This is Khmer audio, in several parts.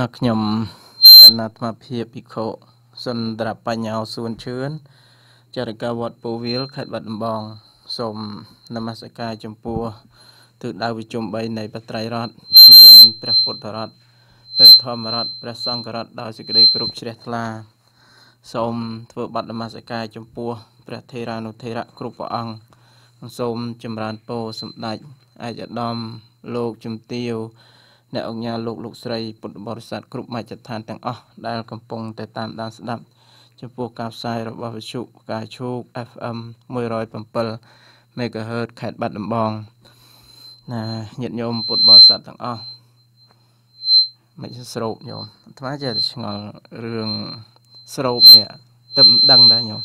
ណាខ្ញុំកណ្ណាអាត្មាភាពភិក្ខុសុន្ទ្របញ្ញោសួនឈឿនចរិកាវត្តពូវិលខេត្តបាត់ដំបង សូមនមស្ការចំពោះទិសដៅវិជុំ3នៃបត្រៃរតមានព្រះពុទ្ធរតព្រះធម្មរតព្រះសង្ឃរតដោយសេចក្តីគ្រប់ជ្រះថ្លាសូមធ្វើបတ်នមស្ការចំពោះព្រះថេរានុថេរៈគ្រប់ព្រះអង្គសូមចម្រើនពរសម្ដេចឯកឧត្តមលោកជំទាវអ្នកអង្គញាលោកលោកស្រីពុទ្ធបរិស័ទគ្រប់មជ្ឈដ្ឋានទាំងអស់ដែលកំពុងតែតាមដានស្ដាប់ចំពោះការផ្សាយរបស់វិទ្យុផ្កាឈូក FM 107 MHz ខេត្តបាត់ដំបងណាញាតិញោមពុទ្ធបរិស័ទទាំងអស់មិនស្រោបញោមអាត្មាចេះតែឆ្ងល់រឿងស្រោបនេះតែមិនដឹងដែរញោម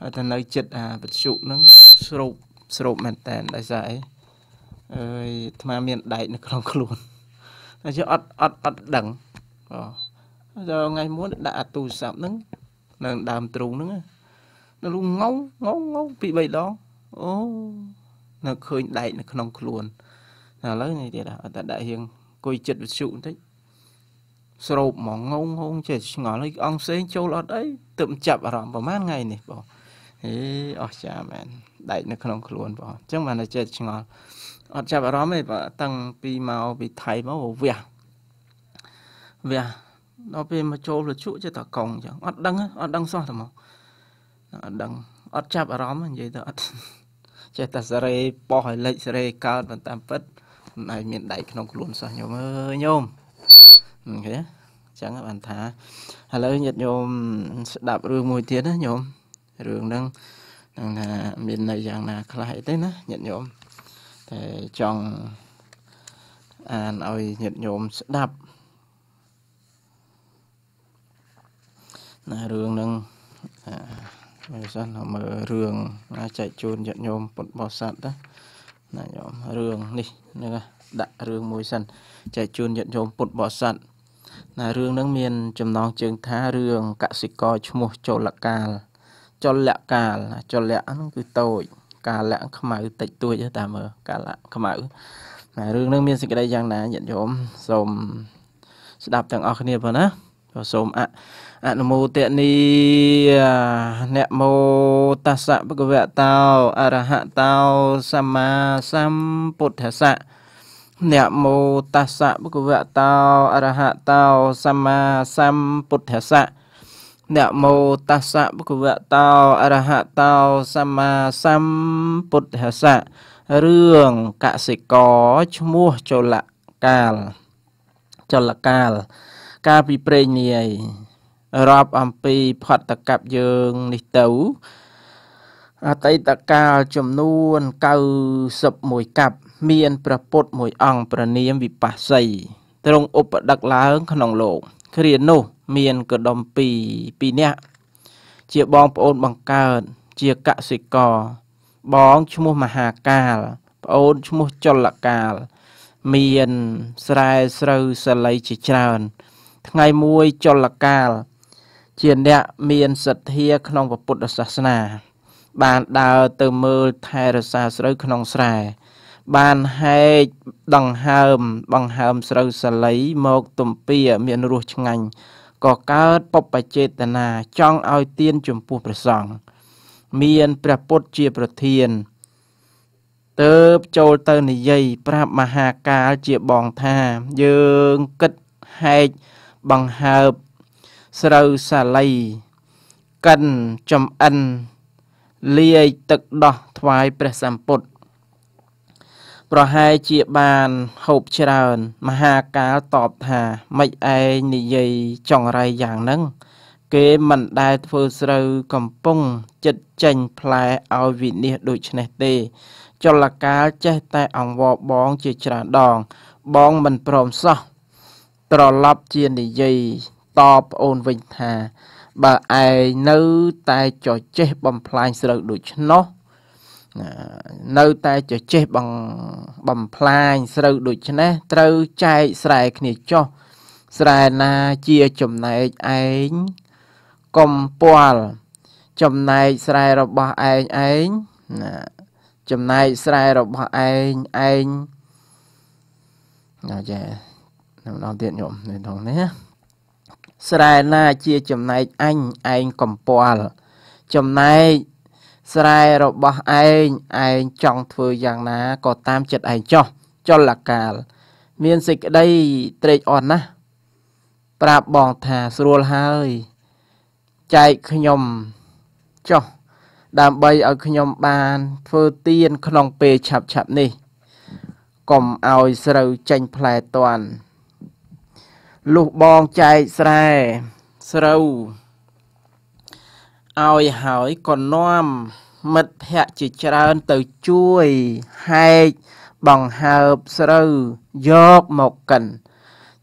ហើយតែនៅចិត្តអាវិទ្យុហ្នឹងស្រោបស្រោបមែនតើដោយសារអីអើយអាត្មាមាន ដែកនៅក្នុងខ្លួនតែយើងអត់អត់អត់ដឹងបាទដល់ថ្ងៃមុនដាក់អាទូរស័ព្ទហ្នឹងនៅដើមទ្រូងហ្នឹងដល់លងងងងងពីរបីដងអូនៅឃើញដែកនៅក្នុងខ្លួនឥឡូវនេះទៀតអត់តែដាក់រៀងគួយចិត្តវិទ្យុបន្តិចស្រោបហ្មងងងងចេះឆ្ងល់ហើយអង្គផ្សេងចូលអត់អីទើបចាប់អារម្មណ៍ប្រហែលថ្ងៃនេះបងអេអស្ចារ្យមែនដែកនៅក្នុងខ្លួនបងអញ្ចឹងបានតែចិត្តឆ្ងល់អត់ចាប់អារម្មណ៍ទេបើតាំងពីមកពីថៃមកវះវះដល់ពេលមកចូលលជក់ចិត្តតកង់អញ្ចឹងអត់ដឹងអត់ដឹងសោះតែមកអត់ដឹងអត់ចាប់អារម្មណ៍និយាយទៅអត់ចេះតែសេរីប៉ោះឲ្យលិចសេរីកើតមិនតាមពិតមិនឲ្យមានដែកក្នុងខ្លួនសោះញោមអើយញោមអូខេចឹងបានថាឥឡូវញាតិញោមស្ដាប់រឿងមួយទៀតណាញោមរឿងហ្នឹងនឹងថាមានន័យយ៉ាងណា ខ្លះអីទេណាញាតិញោមតែចង់អានឲ្យញាតិញោមស្ដាប់ណារឿងហ្នឹងមើលសិនមើលរឿងណាចែកជូនញាតិញោមពុទ្ធបរិស័ទណាណាញោមរឿងនេះហ្នឹងដាក់រឿងមួយសិនចែកជូនញាតិញោមពុទ្ធបរិស័ទណារឿងហ្នឹង មានចំណងជើងថារឿងកសិករឈ្មោះចូលកាលចលៈកាលចលៈហ្នឹងគឺតូចកាលៈខ្មៅតិចតួចតែមើលកាលៈខ្មៅណារឿងហ្នឹងមានសេចក្តីយ៉ាងណាញាតិញោមសូមស្ដាប់ទាំងអស់គ្នាបងណាក៏សូមអអនុមោទនីនមោតស្សៈភគវតោអរហតោសម្មាសម្ពុទ្ធស្សៈនមោតស្សៈភគវតោអរហតោសម្មាសម្ពុទ្ធស្សៈនមោតស្សៈភគវតោអរហតោសម្មាសម្ពុទ្ធស្សៈរឿងកសិករឈ្មោះចលកាល ចលកាល កាលពីព្រេងនាយរាប់អំពីផត្តកັບយើងនេះទៅអតីតកាលចំនួន91កັບមានព្រះពុទ្ធមួយអង្គព្រះនាមវិបស្សីទ្រង់ឧបដឹកឡើងក្នុងលោកគ្រានោះមានកដុំ2 2នាក់ជាបងប្អូនបង្កើតជាកសិករបងឈ្មោះមហាកាលប្អូនឈ្មោះចលកាល មានស្រែស្រូវសាលីជាច្រើន ថ្ងៃមួយចលកាល ជាអ្នកមានសទ្ធាក្នុងពុទ្ធសាសនា បានដើរទៅមើលថែរសាស្រូវក្នុងស្រែបានហែកដង្ហើមបង្ហើមស្រូវសាលីមកទំពាមានរសឆ្ងាញ់ក៏កើតបបចេតនាចង់ឲ្យទៀនចំពោះព្រះសង្ឃមានព្រះពុទ្ធជាប្រធានតើបចូលទៅនិយាយប្រាប់មហាកាលជាបងថា យើងគិតហែកបង្ហើបស្រូវសាលី កិនចំអិនលាយទឹកដោះថ្វាយព្រះសម្ពុទ្ធប្រហែលជាបានហូបច្រើន មហាកាលតបថាមិនឯងនិយាយចង្រៃយ៉ាងហ្នឹងគេមិនដែលធ្វើស្រូវកំពុងចិត្តចេញផ្លែឲ្យវិនិច្ឆ័យដូច្នេះទេ ចលកាលចេះតែអង្វរបងជាច្រើនដង បងមិនព្រមសោះត្រឡប់ជានិយាយតបប្អូនវិញថា បើឯងនៅតែចចេះបំផ្លាញស្រូវដូច្នោះនៅតែជជែកបងបំផ្លាញស្រូវដូច្នេះត្រូវចែកស្រែគ្នាចោះស្រែណាជាចំណែកឯងកុំពាល់ចំណែកស្រែរបស់ឯងឯងណាចំណែកស្រែរបស់ឯងឯងណាចាម្ដងទៀតញោមនៅក្នុងនេះស្រែណាជាចំណែកអញឯងកំពាល់ចំណែកស្រែរបស់ឯងឯងចង់ធ្វើយ៉ាងណាក៏តាមចិត្តឯងចោះចលកាល មានសេចក្តីត្រេកអរណាស់ប្រាប់បងថាស្រួលហើយចែកខ្ញុំចោះដើម្បីឲ្យខ្ញុំបានធ្វើទៀនក្នុងពេលឆាប់ឆាប់នេះកុំឲ្យស្រូវចេញផ្លែតាន់លុះបងចែកស្រែស្រូវឲ្យហើយក៏នាំមិត្តភ័ក្តិជាច្រើនទៅជួយហែកបង្ហើបស្រូវយកមកកិន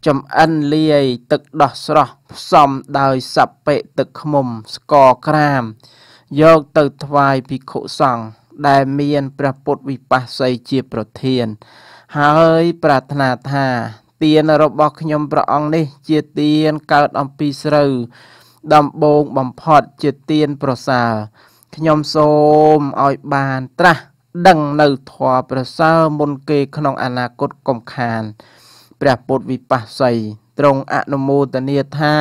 ចំអិនលាយទឹកដោះស្រស់ផ្សំដោយសពៈទឹកខ្មុំស្ករក្រាមយកទៅថ្វាយភិក្ខុសង្ឃដែលមានព្រះពុទ្ធវិបស្សីជាប្រធាន ហើយប្រាថ្នាថាទានរបស់ខ្ញុំព្រះអង្គនេះ ជាទានកើតអំពីស្រូវដំបូងបំផុតជាទានប្រសើរខ្ញុំសូមឲ្យបាន ត្រាស់ដឹងនៅធម៌ប្រសើរមុនគេ ក្នុងអនាគតកំខានព្រះពុទ្ធវិបស្សីទ្រង់អនុមោទនាថា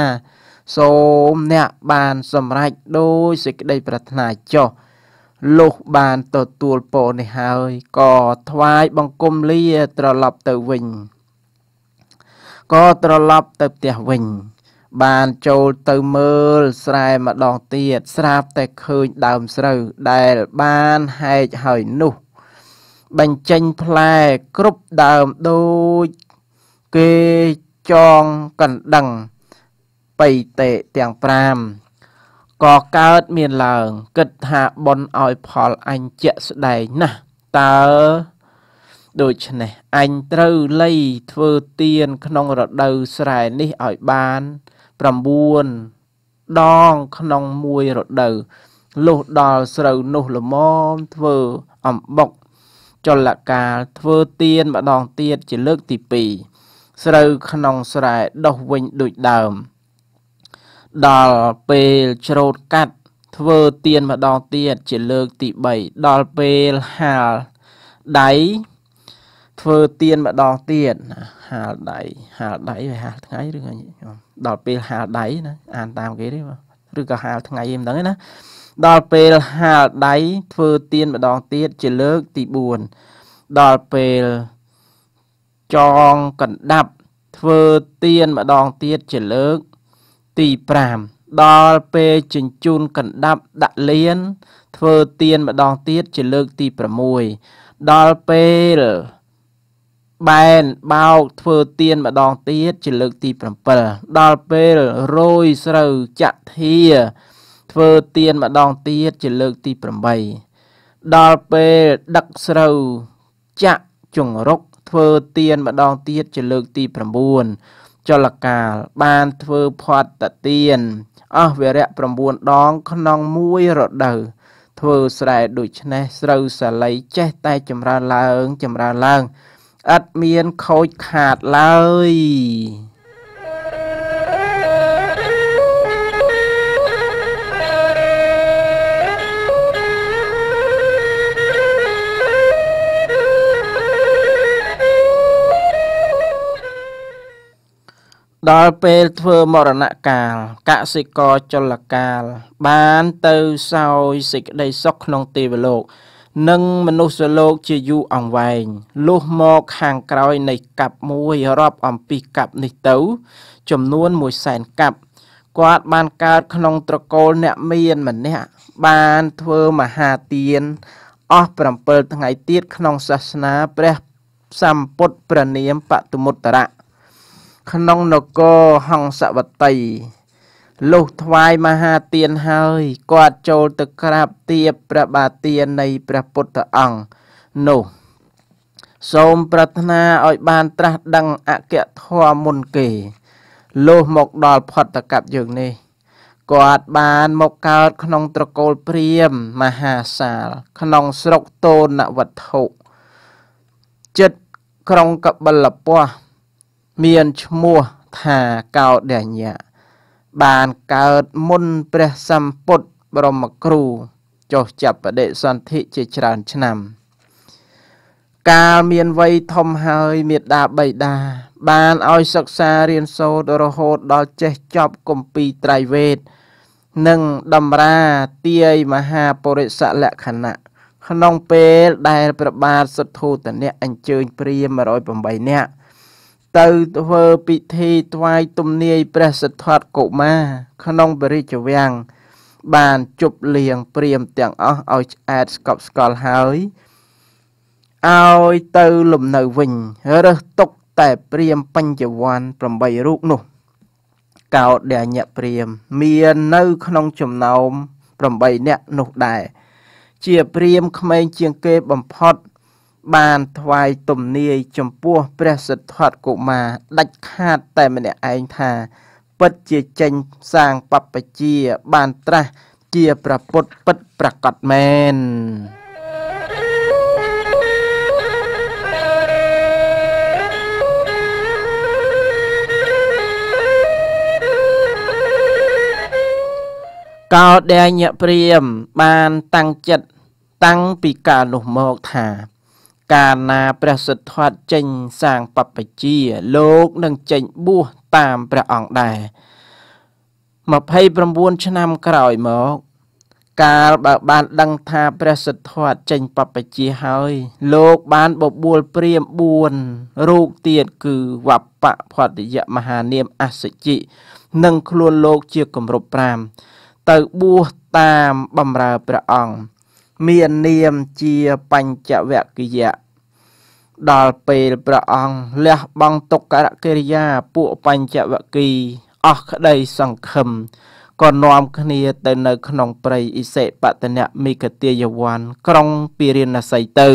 សូមអ្នកបានសម្រេចដោយសេចក្តីប្រាថ្នាចុះលុះបានទទួលពរនេះហើយក៏ថ្វាយបង្គំលាត្រឡប់ទៅវិញក៏ត្រឡប់ទៅផ្ទះវិញបានចូលទៅមើលស្រែម្ដងទៀតស្រាប់តែឃើញដើមស្រូវដែលបានហែកហើយនោះបញ្ចេញផ្លែគ្រប់ដើមដូច គេចងកណ្ដឹងបៃតេទាំង5ក៏កើតមានឡើងគិតថាប៉ុនឲ្យផលអញជាក់ស្ដែងណាស់តើដូច្នេះអញត្រូវលៃធ្វើទៀនក្នុងរដូវស្រែនេះឲ្យបាន9ដងក្នុងមួយរដូវលុះដល់ស្រូវនោះល្មមធ្វើអំបុកចលកាលធ្វើទៀនម្ដងទៀតជាលើកទី2ស្រូវក្នុងស្រែដុះវិញដូចដើមដល់ពេលច្រូតកាត់ធ្វើទៀនម្ដងទៀតជាលើកទី3ដល់ពេលហាលដៃធ្វើទៀនម្ដងទៀតហាលដៃហាលដៃវាហាលថ្ងៃឬថ្ងៃខ្ញុំដល់ពេលហាលដៃណាអានតាមគេទេឬក៏ហាលថ្ងៃឯងមិនដឹងទេណាដល់ពេលហាលដៃធ្វើទៀនម្ដងទៀតជាលើកទី4ដល់ពេលចងកណ្ដាប់ ធ្វើទៀនម្ដងទៀតជាលើក ទី5ដល់ពេលជញ្ជូនកណ្ដាប់ដាក់លៀនធ្វើទៀនម្ដងទៀតជាលើកទី6ដល់ពេលបែនបោកធ្វើទៀនម្ដងទៀតជាលើកទី7ដល់ពេលរយស្រូវចក្ធាធ្វើទៀនម្ដងទៀតជាលើកទី8ដល់ពេលដឹកស្រូវចាក់ជង្រុកធ្វើទៀនម្ដងទៀតជាលើកទី9ចលកាលបានធ្វើផាត់តទៀនអស់វរៈ9ដងក្នុងមួយរដូវធ្វើស្រែដូច្នេះស្រូវសាលីចេះតែចម្រើនឡើងចម្រើនឡើងឥតមានខូចខាតឡើយដល់ពេលធ្វើមរណកាលកសិករចលកាល បានទៅសោយសេចក្តីសុខក្នុងទេវលោកនិងមនុស្សលោកជាយូរអង្វែងលុះមកខាងក្រោយ នៃកັບមួយរាប់អំពីកັບនេះទៅ ចំនួន100,000កັບគាត់បានកើតក្នុងត្រកូលអ្នកមានម្នាក់បានធ្វើមហាទាន អស់7ថ្ងៃទៀតក្នុងសាសនាព្រះសម្ពុទ្ធព្រះនាមបតមុត្តរៈក្នុងនគរហង្សវតីលុះថ្វាយមហាទានហើយគាត់ចូលទៅក្រាបទាបព្រះបាទទាននៃព្រះពុទ្ធអង្គនោះសូមប្រាថ្នាឲ្យបាន ត្រាស់ដឹងអក្យធម៌មុនគេលុះមកដល់ផុតកັບយើងនេះគាត់បានមកកើតក្នុងត្រកូលព្រាមមហាសាល ក្នុងស្រុកតូនវត្ថុចិត្តក្រុងកបិលពស្មានឈ្មោះថាកោដញ្ញៈបានកើតមុនព្រះសម្ពុទ្ធបរមគ្រូចុះចាប់បដិសន្ធិជាច្រើនឆ្នាំ កាលមានវ័យធំហើយមេដាបៃតាបានឲ្យសិក្សារៀនសូត្ររហូត ដល់ចេះចប់គម្ពីរត្រៃវេទនិងតម្រាទាយមហាពុរិសលក្ខណៈក្នុងពេលដែលព្រះបាទសុទ្ធោទនៈអញ្ជើញ ព្រាម108នាក់ទៅធ្វើពិធីថ្វាយទំនាយព្រះសិទ្ធត្ថកុមារក្នុងបរិជវាំងបានជប់លៀងព្រាមទាំងអស់ឲ្យឆ្អែតស្កប់ស្កល់ហើយឲ្យទៅលំនៅវិញរើសទុកតែព្រាមបញ្ចវ័ន8រូបនោះ កោដញ្ញព្រាមមាននៅក្នុងចំណោម8នាក់នោះដែរជាព្រាមក្មេងជាងគេបំផុតបាន ថ្វាយទំនាយ ចំពោះព្រះសិទ្ធត្ថកុមារដាច់ខាតតែម្នាក់ឯងថាពិតជាចេញសាងបព្វជិបានត្រាស់ជា ប្រពុតពិតប្រកបមែនកោដេញព្រាមបានតាំងចិត្តតាំងពីកាលនោះមកថាកាលណាព្រះសិទ្ធត្ថចេញសាងបព្វជិយលោកនឹងចេញបួសតាមព្រះអង្គដែរ29ឆ្នាំក្រោយមកកាលបើបានដឹងថាព្រះសិទ្ធត្ថចេញបព្វជិយហើយលោកបានបបួលព្រាម4រូបទៀតគឺវបៈផតយមហានាមអសជិនិងខ្លួនលោកជាគម្រប់5ទៅបួសតាមបំរើព្រះអង្គមាននាមជាបញ្ចវគិយៈដល់ពេលព្រះអង្គលះបង់ទុក្ករកិរិយា ពួកបញ្ចវគិអស់ក្តីសង្ឃឹមក៏នាំគ្នាទៅនៅ ក្នុងព្រៃអិសេបតនៈមីកទាយវ័នក្រុងពារាណសីទៅ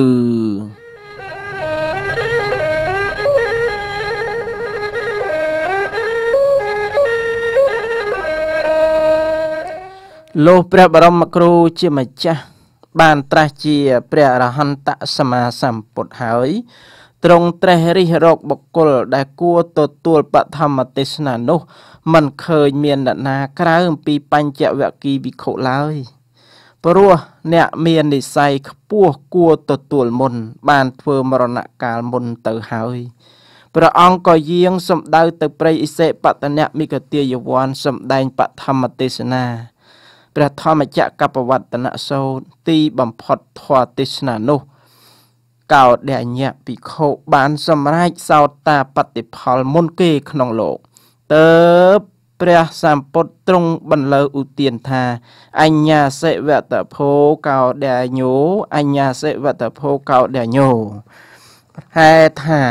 លោកព្រះបរមគ្រូជាម្ចាស់បានត្រាស់ជាព្រះអរហន្តសម្មាសម្ពុទ្ធហើយទ្រង់ត្រេះរិះរកបុគ្គលដែលគួរទទួលបឋមទេសនានោះមិនឃើញមានអ្នកណាក្រៅអំពីបញ្ចវគិវិខុឡើយព្រោះអ្នកមាននិស័យខ្ពស់គួរទទួលមុនបានធ្វើមរណកាលមុនទៅហើយព្រះអង្គក៏យាងសម្ដៅទៅព្រៃអិសេបតនៈមិគទាយវ័នសម្ដែងបឋមទេសនាព្រះធម្មចក្រកបវត្តនសោតទីបំផុតធម៌ទេសនានោះ កោដញ្ញភិក្ខុបានសម្រេចសោតាបតិផលមុនគេក្នុងលោកតើព្រះសម្ពុទ្ធទ្រង់បន្លឺឧទានថា អញ្ញាសិវតភោកោដញ្ញោអញ្ញាសិវតភោកោដញ្ញោហេថា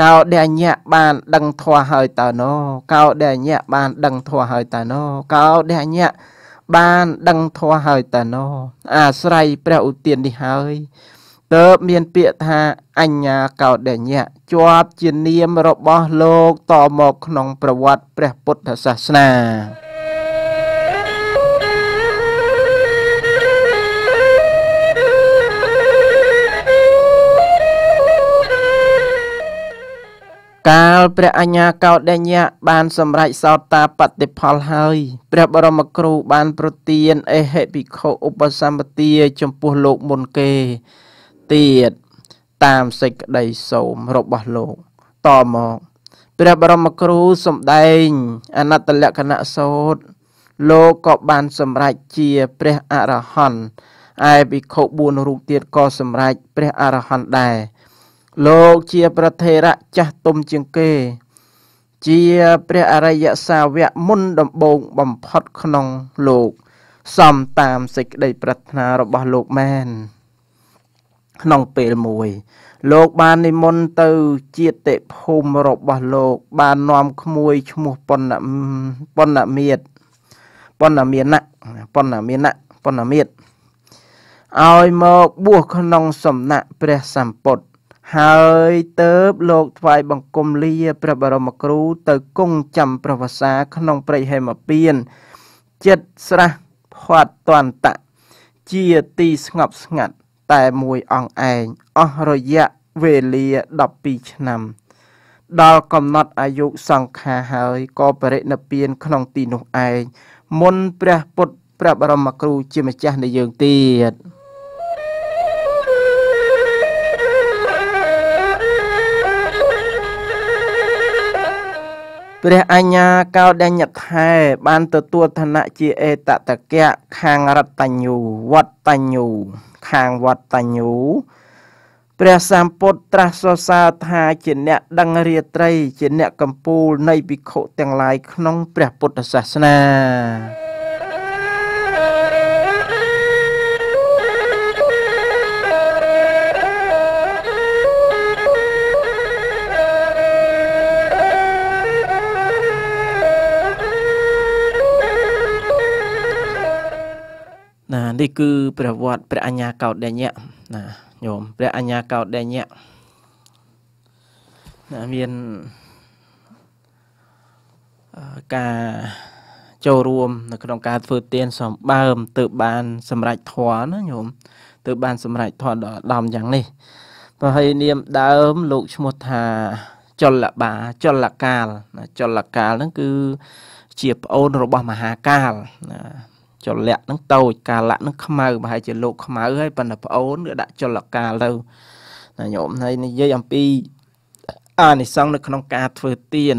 កោដញ្ញៈបានដឹងធัวហើយតើណូកោដញ្ញៈបានដឹងធัวហើយតើណូកោដញ្ញៈបានដឹងធម៌ហើយតែណោអាស្រ័យព្រះឧទាននេះហើយតើបមានពាក្យថាអញ្ញាកោដញ្ញៈជាប់ជានាមរបស់លោកតមកក្នុងប្រវត្តិព្រះពុទ្ធសាសនាកាលព្រះអញ្ញាកោដញ្ញៈបានសម្រេចសោតាបតិផលហើយព្រះបរមគ្រូបានប្រទានអេហិភិក្ខុឧបសម្បទាចំពោះលោកមុនគេទៀតតាមសេចក្តីសូមរបស់លោក តមក ព្រះបរមគ្រូសំដែងអនត្តលក្ខណៈសោតលោកក៏បានសម្រេចជាព្រះអរហន្តឯភិក្ខុ4រូបទៀតក៏សម្រេចព្រះអរហន្តដែរលោកជា ប្រធេរៈចាស់ទុំជាងគេ ជា ព្រះអរិយសាវកមុនដំបូងបំផុតក្នុងលោកសំតាមសេចក្តីប្រាថ្នារបស់លោកមែនក្នុងពេលមួយ លោកបាននិមន្តទៅជាតិភូមិរបស់លោកបាននាំក្មួយឈ្មោះប៉ុណ្ណប៉ុណ្ណមៀតប៉ុណ្ណមានៈប៉ុណ្ណមានៈប៉ុណ្ណមៀតឲ្យមកបួសក្នុងសំណាក់ ព្រះសម្ពុទ្ធហើយតើបលោកថ្វាយបង្គំលាព្រះបរមគ្រូទៅគង់ចាំប្រវសាក្នុងព្រៃហេមពៀនចិត្តស្រះផាត់តន្តៈជាទីស្ងប់ស្ងាត់តែមួយអង្គឯងអស់រយៈវេលា12ឆ្នាំ ដល់កំណត់អាយុសង្ខារហើយក៏បរិណិព្វាន ក្នុងទីនោះឯងមុនព្រះពុទ្ធព្រះបរមគ្រូជាម្ចាស់នៃយើងទៀត។ព្រះអញ្ញាកោដញ្ញថែបាន ទទួលឋានៈជាអេតតកៈខាងរតញ្ញូវត្តញ្ញូខាងវត្តញ្ញូព្រះសម្ពុទ្ធត្រាស់សរសើរថាជាអ្នកដឹងរាត្រី ជាអ្នកកំពូល នៃភិក្ខុទាំងឡាយក្នុងព្រះពុទ្ធសាសនានេះគឺព្រះវត្តព្រះអញ្ញាកោដញ្ញៈណាញោមព្រះអញ្ញាកោដញ្ញៈណាមានការចូលរួម នៅក្នុងការធ្វើទានសម្បើមទើបបាន សម្រេចធម៌ណាញោមទើបបាន សម្រេចធម៌ដល់ដំយ៉ាងនេះប្រហែលនាមដើមលោកឈ្មោះថាចលបាចលកាលចលកាលហ្នឹងគឺជាប្អូនរបស់មហាកាលណាចលៈនឹងតូចកាលៈនឹងខ្មៅប្រហែលជាលោកខ្មៅហើយប៉ុន្តែប្អូនគឺដាក់ចលកាលទៅណាញោមហើយនិយាយអំពីអានិសង្ឃនៅក្នុង ការធ្វើទៀន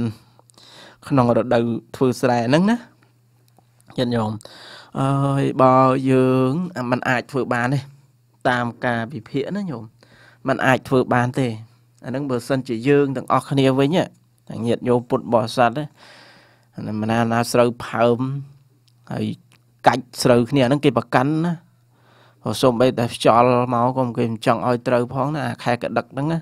ក្នុងរដូវធ្វើស្រែហ្នឹងណាញាតិញោមអើយបើយើងมันអាចធ្វើ បាន ទេតាមការវិភាគណាញោមมันអាចធ្វើបានទេអាហ្នឹងបើសិនជាយើងទាំងអស់គ្នាវិញតែញាតិញោមពុទ្ធបរិស័ទហ្នឹងមិនណាណាស្រូវផើមហើយកាច់ស្រូវគ្នាហ្នឹងគេប្រកាន់ណាព្រោះសូម្បីតែខ្យល់មកក៏គេមិនចង់ឲ្យត្រូវផងណាខែកដឹកហ្នឹងណា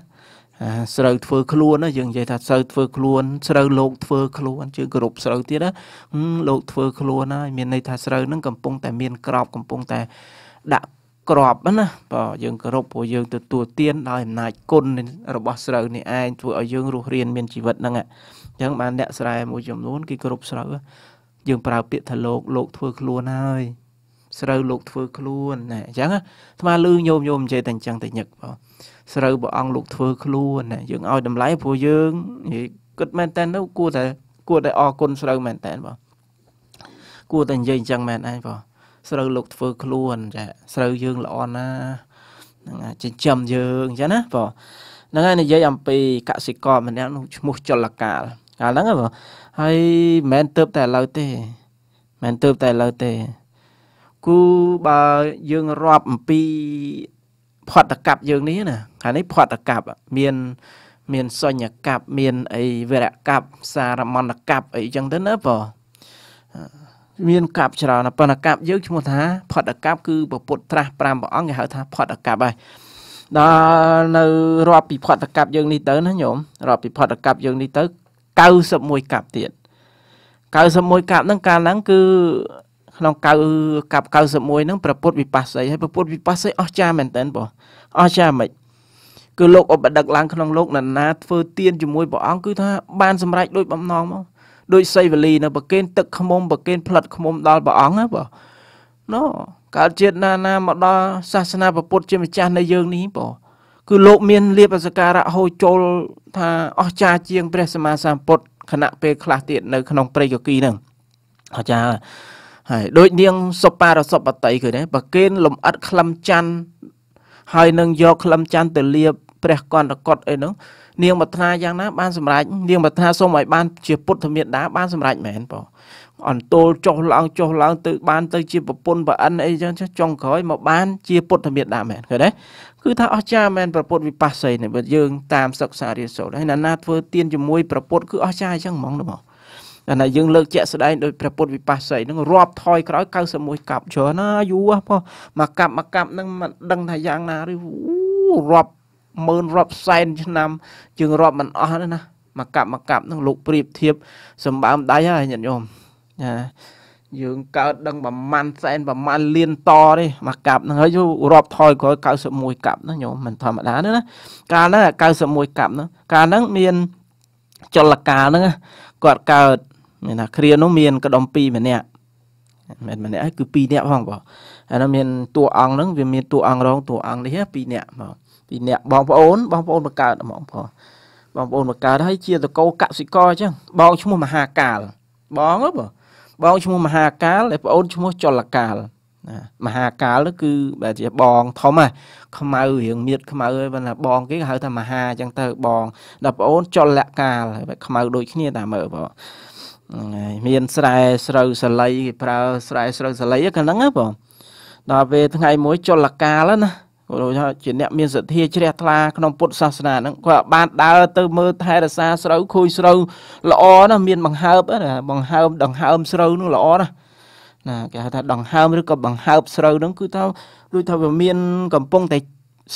ស្រូវធ្វើខ្លួនណាយើងនិយាយថាស្រូវធ្វើខ្លួនស្រូវលោកធ្វើ ខ្លួនជើងគោរពស្រូវទៀតណាលោកធ្វើខ្លួនហើយមានន័យថាស្រូវហ្នឹងកំពុងតែមានក្របកំពុងតែដាក់ក្របណាបើយើងគោរពព្រោះយើងទទួលទាន ដោយអំណាចគុណរបស់ស្រូវនេះឯងធ្វើឲ្យយើងរស់រានមានជីវិតហ្នឹងអញ្ចឹងបានអ្នកស្រែមួយចំនួនគេគោរពស្រូវយើងប្រើពាក្យថាលោកលោកធ្វើខ្លួនហើយស្រូវលោកធ្វើខ្លួនណាអញ្ចឹងអាថ្មលឺញោមញោមនិយាយតែអញ្ចឹងតែញឹកបងស្រូវព្រះអង្គលោកធ្វើខ្លួនណាយើងឲ្យតម្លៃព្រោះយើងនិយាយគិតមែនតើនោះគួរតែគួរតែអរគុណស្រូវមែនតើបងគួរតែនិយាយអញ្ចឹងមែនឯងបងស្រូវលោកធ្វើខ្លួនចាស្រូវយើងល្អណាហ្នឹងចិញ្ចឹមយើងអញ្ចឹងណាបងហ្នឹងហើយនិយាយអំពីកសិករម្នាក់នោះឈ្មោះចលកាលកាលហ្នឹងបងហើយមិនមែនទៅតែឥឡូវទេមិនទៅតែឥឡូវទេគូបើយើងរាប់អំពីផតកម្មយើងនេះណាខាងនេះផតកម្មមានមានសញ្ញកម្មមានអីវរកម្មសារមណកម្មអីចឹងទៅណាបងមានកាប់ច្រើនប៉ុន្តែកាប់យើងឈ្មោះថាផតកាប់គឺពុទ្ធត្រាស់5ព្រះអង្គគេហៅថាផតកាប់ហើយដល់នៅរាប់ពីផតកាប់យើងនេះទៅណាញោមរាប់ពីផតកាប់យើងនេះទៅ91កាប់ទៀត91កាប់ហ្នឹងកាលហ្នឹងគឺក្នុង9កាប់91ហ្នឹងប្រពុតវិបស្សីហើយប្រពុតវិបស្សីអស្ចារ្យមែនតើបងអស្ចារ្យមិនគឺលោកឧបដឹកឡើងក្នុងលោកណានាធ្វើទៀនជាមួយព្រះអង្គគឺ ថាបានសម្រេចដូចបំណងមកដូចសីវលីនៅប្រកេនទឹកខ្មុំប្រកេនផ្លិតខ្មុំដល់ព្រះអង្គណាបងណូកើតជាតិណាណាមកដល់សាសនាពុទ្ធជាម្ចាស់នៅយើងនេះបងគឺលោកមានលៀបអសការៈហូចូលថាអស្ចារ្យជាងព្រះសម្មាសម្ពុទ្ធខណៈពេលខ្លះទៀតនៅក្នុងព្រៃកគីហ្នឹងអស្ចារ្យហើយដូចនាងសុបារសុបតីគឺដែរប្រគេនលំអិតក្លឹមច័ន្ទហើយនឹងយកក្លឹមច័ន្ទទៅលាបព្រះកន្តកតអីហ្នឹងនាងមថ្នាយ៉ាងណាបានសម្រេចនាងមថ្នាសូមឲ្យ បានជាពុទ្ធមេត្តាបានសម្រេចមែនបងអន្ទោលចុះឡើងចុះឡើងទៅបានទៅជាប្រពន្ធប្រអិនអីចឹងចុងក្រោយមកបានជាពុទ្ធមេត្តាមែនឃើញទេគឺថាអស្ចារ្យមែនប្រពុតវិបស្សីនេះបើយើងតាមសិក្សារៀនសូត្រហើយណាណាធ្វើទៀនជាមួយប្រពុតគឺអស្ចារ្យអញ្ចឹងហ្មងបងតែយើងលើកជាក់ស្ដែងដោយព្រះពុទ្ធវិបស្សីនឹងរាប់ថយក្រោយ91កាប់ច្រើនណាយូរហ៎បងមកកាប់មកកាប់នឹងមិនដឹងថាយ៉ាងណាឬរាប់ម៉ឺនរាប់សែនឆ្នាំជើងរាប់មិនអស់ណាមកកាប់មកកាប់នឹងលោកប្រៀបធៀបសម្បើមដៃហើយញាតិញោមណាយើងកើតដឹងប្រមាណសែនប្រមាណលានតទេមកកាប់ហ្នឹងហើយរាប់ថយក្រោយ91កាប់ហ្នឹងញោមមិនធម្មតាទេណាកាលហ្នឹង91កាប់ហ្នឹងកាលហ្នឹង មានចលកាហ្នឹងគាត់កើតមានថាគ្រានោះមានកដំ2ម្នាក់មិនម្នាក់គឺ2នាក់ផងបងអានោះមានតួអង្គហ្នឹងវាមានតួអង្គរងតួអង្គនេះ2នាក់បង2នាក់បងប្អូនបងប្អូនបង្កើតហ្មងផងបងប្អូនបង្កើតហើយជាតកោកសិករអញ្ចឹងបងឈ្មោះមហាកាលបងហ៎បងបងឈ្មោះមហាកាលឯប្អូនឈ្មោះចលកាលណាមហាកាលគឺបែរជាបងធំហ่ะខ្មៅរៀងមៀតខ្មៅឯងបើថាបងគេគេហៅថាមហាអញ្ចឹងទៅបងដល់ប្អូនចលកាលបែខ្មៅ ដូចគ្នាតាមើលបងហើយមានស្រែស្រូវសាលីគេប្រើស្រែស្រូវសាលីហ្នឹងបងដល់ពេលថ្ងៃមួយចលកាលណាគាត់ហៅជាអ្នកមានសទ្ធាជ្រះថ្លាក្នុងពុទ្ធសាសនាហ្នឹងគាត់បានដើរទៅមើលថែរក្សាស្រូវខូចស្រូវល្អណាស់មានបង្ហើបណាបង្ហើបដង្ហើមស្រូវនោះល្អណាស់ណាគេហៅថា ដង្ហើមឬក៏បង្ហើបស្រូវហ្នឹងគឺថាដូចថាវាមានកំពុងតែ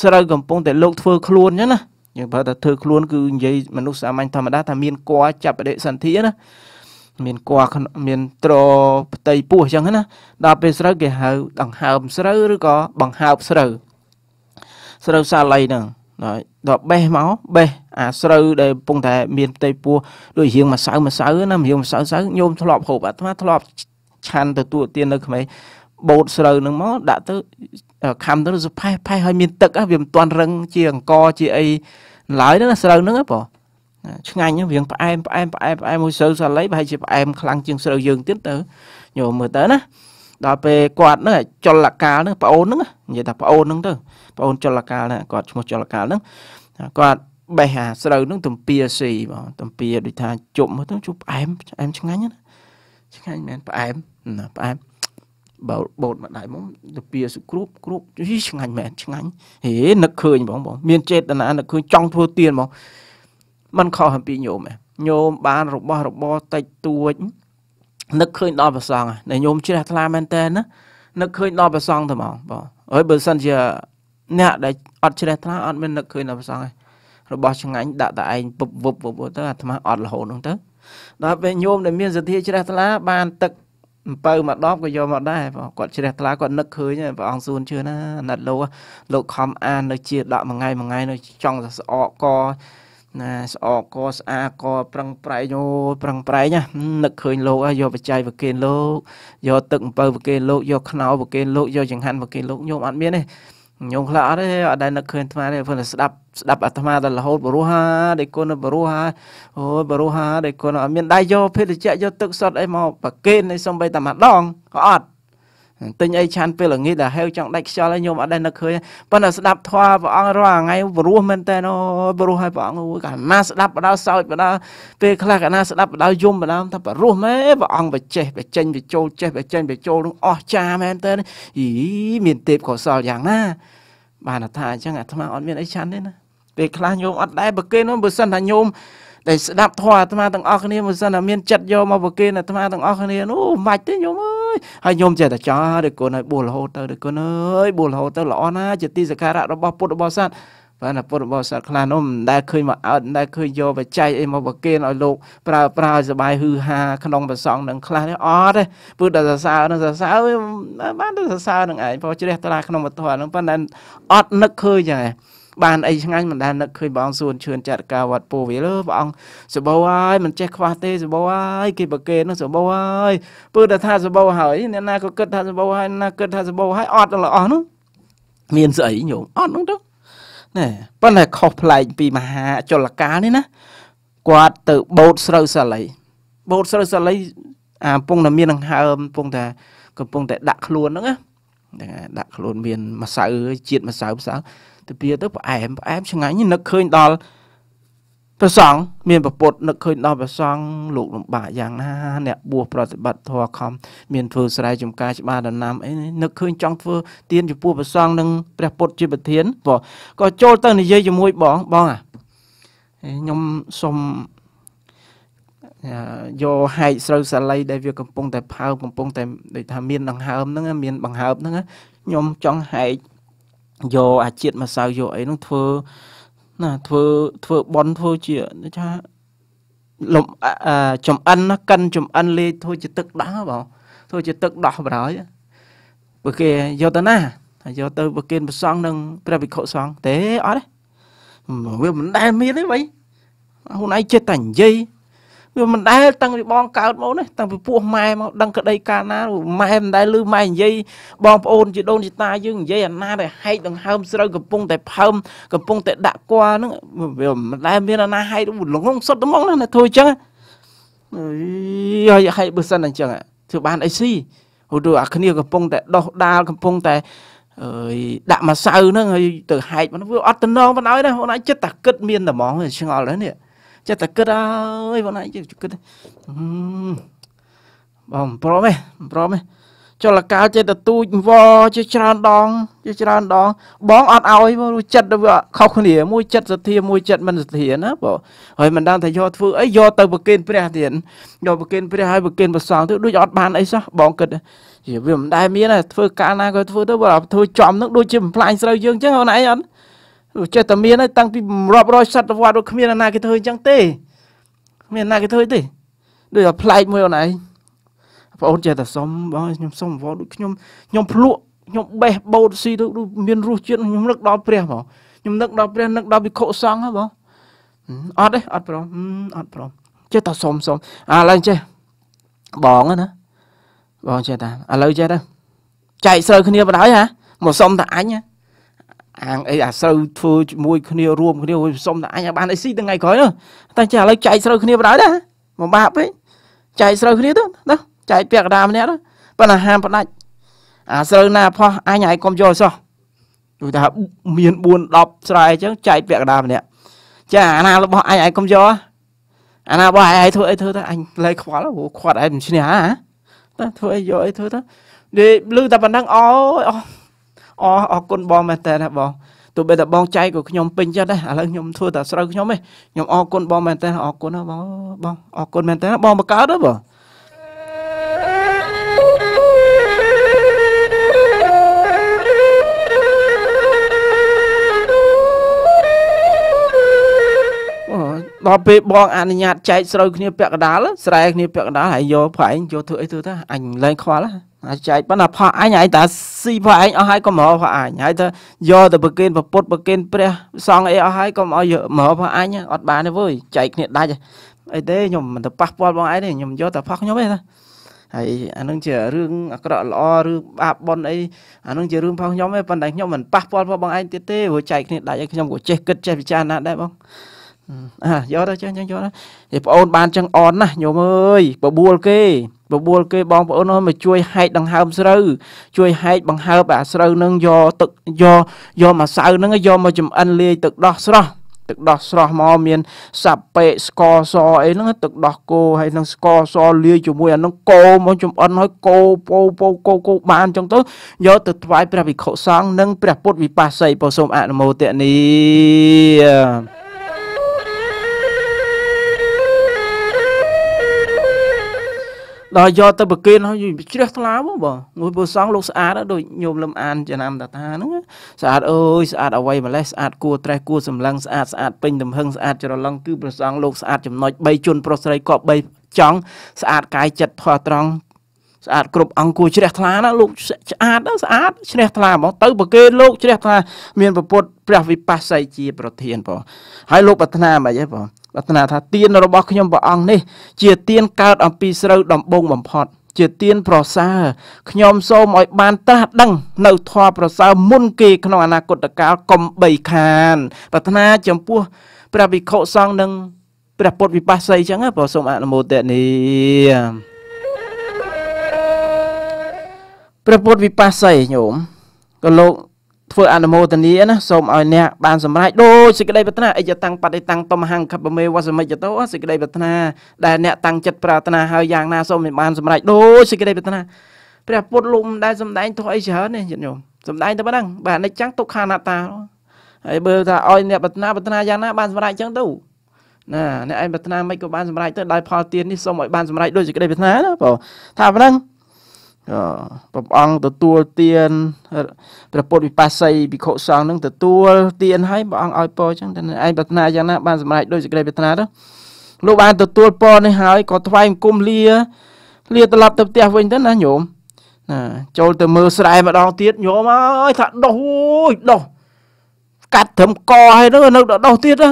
ស្រូវកំពុងតែលោកធ្វើខ្លួនអញ្ចឹងណាយើងបើថាធ្វើខ្លួន គឺនិយាយមនុស្សសាមញ្ញធម្មតាថាមានគွာចាប់បដិសន្ធិណាមានគွာមានត្រផ្ទៃពោះអញ្ចឹងណាដល់ពេលស្រូវគេហៅដង្ហើមស្រូវឬក៏បង្ហើបស្រូវស្រូវសាលីហ្នឹងដល់បេះមកបេះអាស្រូវដែលកំពុងតែមានផ្ទៃពោះដូចរៀងមួយសៅមួយសៅណារៀងមួយសៅសៅញោមធ្លាប់ហូបអាត្មាធ្លាប់ឆាន់ទទួលទាននៅក្មេងបូតស្រូវហ្នឹងមកដាក់ទៅខំទៅសុផេះផេះឲ្យមានទឹកវាមិនទាន់រឹងជាអង្ករជាអីឡើយណាស្រូវហ្នឹងហ៎បងឆ្ងាញ់រៀងផ្អែមផ្អែមផ្អែមផ្អែមមួយស្រូវសាលីប្រហែលជាផ្អែមខ្លាំងជាងស្រូវយើងទៀតទៅញោមមើលទៅណាដល់ពេលគាត់ហ្នឹងចលកាលហ្នឹងប្អូនហ្នឹងនិយាយថាប្អូនហ្នឹងទៅប្អូនចលកាលហ្នឹងគាត់ឈ្មោះចលកាលហ្នឹងគាត់ បេះអាស្រូវហ្នឹងទំពាស៊ីបងទំពាដូចថាជប់មើលទៅជប់ផ្អែមផ្អែមឆ្ងាញ់ណាឆ្ងាញ់មែនផ្អែមណាផ្អែមបោតបោតមកដៃមកទំពាសុគ្រូបគ្រូបឆ្ងាញ់មែនឆ្ងាញ់ហេនឹកឃើញបងបងមានចេតនានឹកឃើញចង់ធ្វើទៀនហ្មងມັນខុសអំពីញោមឯងញោមបានរបស់របរតិចតួចហ្នឹងនឹកឃើញដល់ព្រះសង្ឃតែញោមជ្រះថ្លាមែនតើណានឹកឃើញដល់ព្រះសង្ឃតែហ្មងបងហើយបើសិនជាអ្នកដែលអត់ជ្រះថ្លាអត់មាននឹកឃើញដល់ព្រះសង្ឃទេរបស់ឆ្ងាញ់ដាក់តែឯងពុបវុបពុបទៅអាត្មាអត់រហូតហ្នឹងទៅដល់ពេលញោមដែលមានសទ្ធាជ្រះថ្លា បានទឹកអំពៅមកដបក៏យកមកដែរបងគាត់ជ្រះថ្លាគាត់នឹកឃើញព្រះអង្គសួនជឿណាអាណិតលោកលោកខំអាននៅជាដកមួយថ្ងៃមួយថ្ងៃនៅចង់ស្អកកណាស្អកកស្អាកប្រឹងប្រែងអូប្រឹងប្រែងណានឹកឃើញលោកយកបច្ច័យប្រគេនលោកយកទឹកអំពៅប្រគេនលោកយកខ្នោប្រគេនលោកយកចង្ហាន់ប្រគេនលោកញោមអត់មានទេញោមខ្លះអត់ទេអត់ដែលនឹកឃើញអាត្មាទេព្រោះតែស្ដាប់ស្ដាប់អាត្មាដល់រហូតបរោះហាដេគុណបរោះហាអូយបរោះហាដេគុណអត់មានដៃយកភេទជ្ជៈយកទឹកសុទ្ធអីមកប្រគេនឯសំបីតែម្ដងក៏អត់ទិញអីឆានពេលល្ងាចដល់ហើយចង់ដាច់ខ្យល់ហើយញោមអត់ដែលនឹកឃើញប៉ុន្តែស្ដាប់ធម៌ព្រះអង្គរាល់ថ្ងៃព្រោះមែនតើអូព្រោះហើយព្រះអង្គអូកាលណាស្ដាប់បដាសោចបដាពេលខ្លះកាលណាស្ដាប់បដាយំបដាថាព្រោះមែនព្រះអង្គបចេះបចេញបចូលចេះបចេញបចូលនឹងអស់ចាមែនតើអីមានទេពកុសលយ៉ាងណាបានថាអញ្ចឹងអាត្មាអត់មានអីឆានទេណាពេលខ្លះញោមអត់ដែរបើគេនោះបើសិនថាញោមដែលស្ដាប់ធម៌អាត្មាទាំងអស់គ្នាមិនសិនតែមានចិត្តយកមកប្រគេនអាត្មាទាំងអស់គ្នានោះមិនទេញោមអើយហើយញោមចេះតែចោលដូចគុណឲ្យបួសរហូតទៅដូចគុណអើយបួសរហូតទៅល្អណាស់ជាទីសក្ការៈរបស់ពុទ្ធបរិស័ទបានពុទ្ធបរិស័ទខ្លះនោះមិនដែលឃើញមកអើតមិនដែលឃើញយកបច្ច័យអីមកប្រគេនឲ្យលោកប្រើប្រើឲ្យសបាយហឺហាក្នុងប្រសងនឹងខ្លះនេះអត់ទេព្រោះតែសរសើរនឹងសរសើរបានតែសរសើរនឹងឯងព្រោះជ្រះថ្លាក្នុងវត្ថុនឹងប៉ុន្តែអត់នឹកឃើញហ្នឹងឯងបានអីឆ្ងាញ់មិនដែលនឹកឃើញព្រះអង្គសួនឈឿនចាត់ការវត្តពោវាលព្រះអង្គសបោហើយមិនចេះខ្វះទេសបោហើយគេប្រកេននោះសបោហើយពើតែថាសបោហើយអ្នកណាក៏គិតថាសបោហើយណាគិតថាសបោហើយអត់ដល់អស់នោះមានស្អីញោមអត់នោះទៅណែប៉ុន្តែខុសប្លែកពីមហាចលកាលនេះណាគាត់ទៅបូតស្រូវសាលីបូតស្រូវសាលីអាពងតែមានដង្ហើមពងតែកំពុងតែដាក់ខ្លួនហ្នឹងណាដាក់ខ្លួន មានម្សៅជាតិម្សៅម្សៅតាបៀទៅផ្អែមផ្អែមឆ្ងាញ់នឹកឃើញដល់ព្រះសង្ឃមាន ប្រពុតនឹកឃើញដល់ព្រះសង្ឃលោកលំបាកយ៉ាងណាអ្នកបួសប្រតិបត្តិធម៌ខំមានធ្វើស្រែចំការច្បារដំណាំអីនឹកឃើញចង់ធ្វើទានចំពោះព្រះសង្ឃនិងព្រះពុទ្ធជាប្រធានព្រោះក៏ចូលទៅនិយាយជាមួយបងបងអាខ្ញុំសូមយកហែកស្រូវសាលីដែលវាកំពុង តែផើកំពុងតែដូចថាមានដង្ហើមហ្នឹងមានបង្ហើបហ្នឹងខ្ញុំចង់ហែកយកអាជាតិម្សៅយកអីហ្នឹងធ្វើណាធ្វើធ្វើបនធ្វើជាថាលំចំអិនណាកិនចំអិនលេខធ្វើជាទឹកដោះបងធ្វើជាទឹកដោះបរហើយបើគេយកទៅណាយកទៅប្រគេនព្រះសង្ឃនិងព្រះវិខុសង្ឃទេអត់ទេវាមិនដែលមានទេបីហ៊ុនឯងចិត្តតែនិយាយវាមិនដែលតាំងពីបងកើតមកនេះតាំងពីពោះម៉ែមកដឹងក្តីកាលណាម៉ែមិនដែលឮម៉ែនិយាយបងប្អូនជីដូនជីតាយើងនិយាយអាណាដែលហែកដង្ហើមស្រូវកំពុង តែផើមកំពុងតែដាក់គល់ហ្នឹងវាមិនដែលមានអាណាហែកលងងសុទ្ធហ្មងណាធ្វើអញ្ចឹងអីហែកបើសិនអញ្ចឹងធ្វើបានអីស៊ីហូតអាគ្នាកំពុងតែដោះដាលកំពុងតែអើយដាក់មកសៅហ្នឹងហើយទៅហែកមិនវាអត់តំណងបណ្ដោយណាអូនអាចចិត្តតែគិតមានតែហ្មងឆ្ងល់ហ្នឹងនេះចេះតែគិតអើយបងឯងគិតបងមិនព្រមទេមិនព្រមទេចលកាចេះតែទូចវជាច្រើនដងជាច្រើនដង បងអត់ឲ្យព្រោះចិត្តវាខុសគ្នាមួយចិត្តសទ្ធាមួយចិត្តមិនសទ្ធាណាបងហើយមិនដឹងថាយកធ្វើអីយកទៅប្រគេនព្រះទៀតយកប្រគេនព្រះហើយប្រគេនព្រះសង្ឃទៅដូចអត់បានអីសោះបងគិតវាមិនដែលមានធ្វើការណាក៏ធ្វើទៅបើធ្វើចំនឹងដូចជាបំផ្លាញស្រូវយើងចឹងអូនឯងអត់ចេះតែមានហើយតាំងពីរាប់រយសតវត្សរ៍គ្មានអាណាគេធ្វើអញ្ចឹងទេគ្មានអាណាគេធ្វើទេដូចតែប្លែកមួយអូនឯងបងអូនចេះតែសុំបងខ្ញុំសុំវល់ដូចខ្ញុំខ្ញុំភ្លក់ខ្ញុំបេះបោតស៊ីទៅមានរសជាតិខ្ញុំនឹកដល់ព្រះហ្មងខ្ញុំនឹកដល់ព្រះនឹកដល់វិខុសង្ឃហ៎បងអត់ទេអត់ព្រមអត់ព្រមចេះតែសុំសុំឥឡូវចេះបងណាបងចេះតែឥឡូវចេះតែចែកស្រូវគ្នាបណ្ដោយហ៎មកសុំតែអញហ៎អាងអីអាស្រូវធ្វើជាមួយ គ្នារួមគ្នាសុំតែអញឲ្យបានអីស៊ីថ្ងៃក្រោយនោះតែចេះឥឡូវចែកស្រូវគ្នាបណ្ដោយដែរមិនបាបទេចែកស្រូវគ្នាទៅណាចែកពាក់កណ្ដាលម្នាក់ទៅប៉ុន្តែហាមផ្ដាច់អាស្រូវណាផោះអញឲ្យកុំយកសោះដូចថាមាន4 10ស្រែអញ្ចឹងចែកពាក់កណ្ដាលម្នាក់ចាអាណារបស់អញឲ្យកុំយកអាណារបស់អញឲ្យធ្វើអីធ្វើទៅអញលែខ្វល់ព្រោះខាត់ឲ្យមិនឈ្នះហ៎តែធ្វើអីយកអីធ្វើទៅនិយាយលឺតែប៉ុណ្ណឹងអូយអស់អស់អរគុណបងមែនតើណាបងទោះបីតែបងចែកក៏ខ្ញុំពេញចិត្តដែរឥឡូវខ្ញុំធ្វើតែស្រូវខ្ញុំឯងខ្ញុំអរគុណបងមែនតើអរគុណបងបងអរគុណមែនតើបងបកើតបងដល់ពេលបងអនុញ្ញាតចែកស្រូវគ្នាពាក់កដាល ស្រែគ្នាពាក់កដាលហើយយកប្រែងយកធ្វើអីទៅតាអញលែងខ្វល់ហ៎អាចចែកប៉ុន្តែផោះអញឯងតាស៊ីផោះឯងអស់ហើយកុំរកផោះអញហើយទៅយកទៅប្រគិនប្រពុតប្រគិនព្រះ សង្ឃអីអស់ហើយកុំឲ្យមករកផោះអញអត់បានទេវើយចែកគ្នាដាច់អីទេខ្ញុំមិនទៅប៉ះពាល់បងឯងទេខ្ញុំយកតែផោះខ្ញុំទេណាហើយអានឹងជារឿងអាក្រក់ល្អឬបាបបន់អីអានឹងជារឿងផោះខ្ញុំទេប៉ុន្តែខ្ញុំមិនប៉ះពាល់ផងបងឯងទៀតទេព្រោះចែកគ្នាដាច់ហើយខ្ញុំក៏ចេះគិតចេះពិចារណាដែរបងអាយកទៅចឹងចឹងយកទៅឯបងអូនបានចឹងអន់ណាស់ញោមអើយបបួលគេបបួលគេបងប្អូនមកជួយហែកដង្ហើមស្រូវជួយហែកបង្ហើបអាស្រូវនឹងយកទឹកយកយកមកសៅនឹងយកមកចំអិនលាយទឹកដោះស្រស់ទឹកដោះស្រស់មកមានសាប៉េស្ករសអីហ្នឹងទឹកដោះគោហើយនឹងស្ករសលាយជាមួយអាហ្នឹងកោមកចំអិនហើយកោពោពោកោកោបានចឹងទៅយកទៅថ្វាយព្រះវិខុសង្ឃនិងព្រះពុទ្ធវិបស្សីពោសូមអនុមោទនីដល់យកទៅប្រគិនហើយជ្រះថ្លាបងបងមួយព្រះសង្ឃលោកស្អាតដូចញោមលឹមអានចំណាំតាតាហ្នឹងស្អាតអើយស្អាតអវ័យម្លេះស្អាតគួរត្រេះគួរសម្លឹងស្អាតស្អាតពេញទំហឹងស្អាតច្រឡឹងគឺព្រះសង្ឃលោកស្អាតចំណុច3ជនប្រុសស្រីក៏3ចង់ស្អាតកាយចិត្តធម៌ត្រង់ស្អាតគ្រប់អង្គួជ្រះថ្លាណាលោកស្អាតស្អាតជ្រះថ្លាហ្មងទៅប្រគេនលោកជ្រះថ្លាមានប្រពុតព្រះវិបស្ស័យជាប្រធានបងហើយលោកប្រាថ្នាមិនអីបងអត្ថន័យថាទៀនរបស់ខ្ញុំព្រះអង្គនេះជាទៀនកើតអំពីស្រូវដំបងបំផុតជាទៀនប្រសើរខ្ញុំសូមឲ្យបានត្រាស់ដឹងនៅធម៌ប្រសើរមុនគេក្នុងអនាគតកាលកុំបីខានប្រាថ្នាចំពោះព្រះវិខុសង្ឃនិងព្រះពុទ្ធវិបស្សីចឹងព្រះសូមអនុមោទនីព្រះពុទ្ធវិបស្សីញោមក៏លោកធ្វើអនុមោទនាណាសូមឲ្យ អ្នកបានសម្រេចដូចសេចក្តីប្រាថ្នាអិយតាំងបដិតាំងតមហង្ខបមេវសមិច្ចតោសេចក្តីប្រាថ្នាដែលអ្នកតាំងចិត្តប្រាថ្នាហើយយ៉ាងណាសូមបានសម្រេចដូចសេចក្តីប្រាថ្នាព្រះពុទ្ធលោកមិនដែលសម្ដែងទោះអីច្រើនទេញាតិញោមសម្ដែងតែប៉ុណ្ណឹងបាទនិចចឹងទុក្ខអនត្តាហើយបើថាឲ្យអ្នកប្រាថ្នាប្រាថ្នាយ៉ាងណាបានសម្រេចចឹងទៅណាអ្នកឯងប្រាថ្នាមិនក៏បានសម្រេចទៅដោយផលទាននេះសូមឲ្យបានសម្រេចដូចសេចក្តីប្រាថ្នាណាបងថាប៉ុណ្ណឹងព្រះអង្គទទួលទានព្រះពុទ្ធវិបស្សីភិក្ខុសង្ឃនឹងទទួលទានហើយព្រះអង្គឲ្យពរអញ្ចឹងតែឯងប្រាថ្នាយ៉ាងណាបានសម្រេចដោយសេចក្តីប្រាថ្នាទៅលោកបានទទួលពរនេះហើយក៏ថ្វាយអង្គមលាលាត្រឡប់ទៅផ្ទះវិញទៅណាញោមណាចូលទៅមើលស្រែម្ដងទៀតញោមអើយថាដោះអូយដោះកាត់ត្រឹមកហើយនោះនៅដោះទៀតណា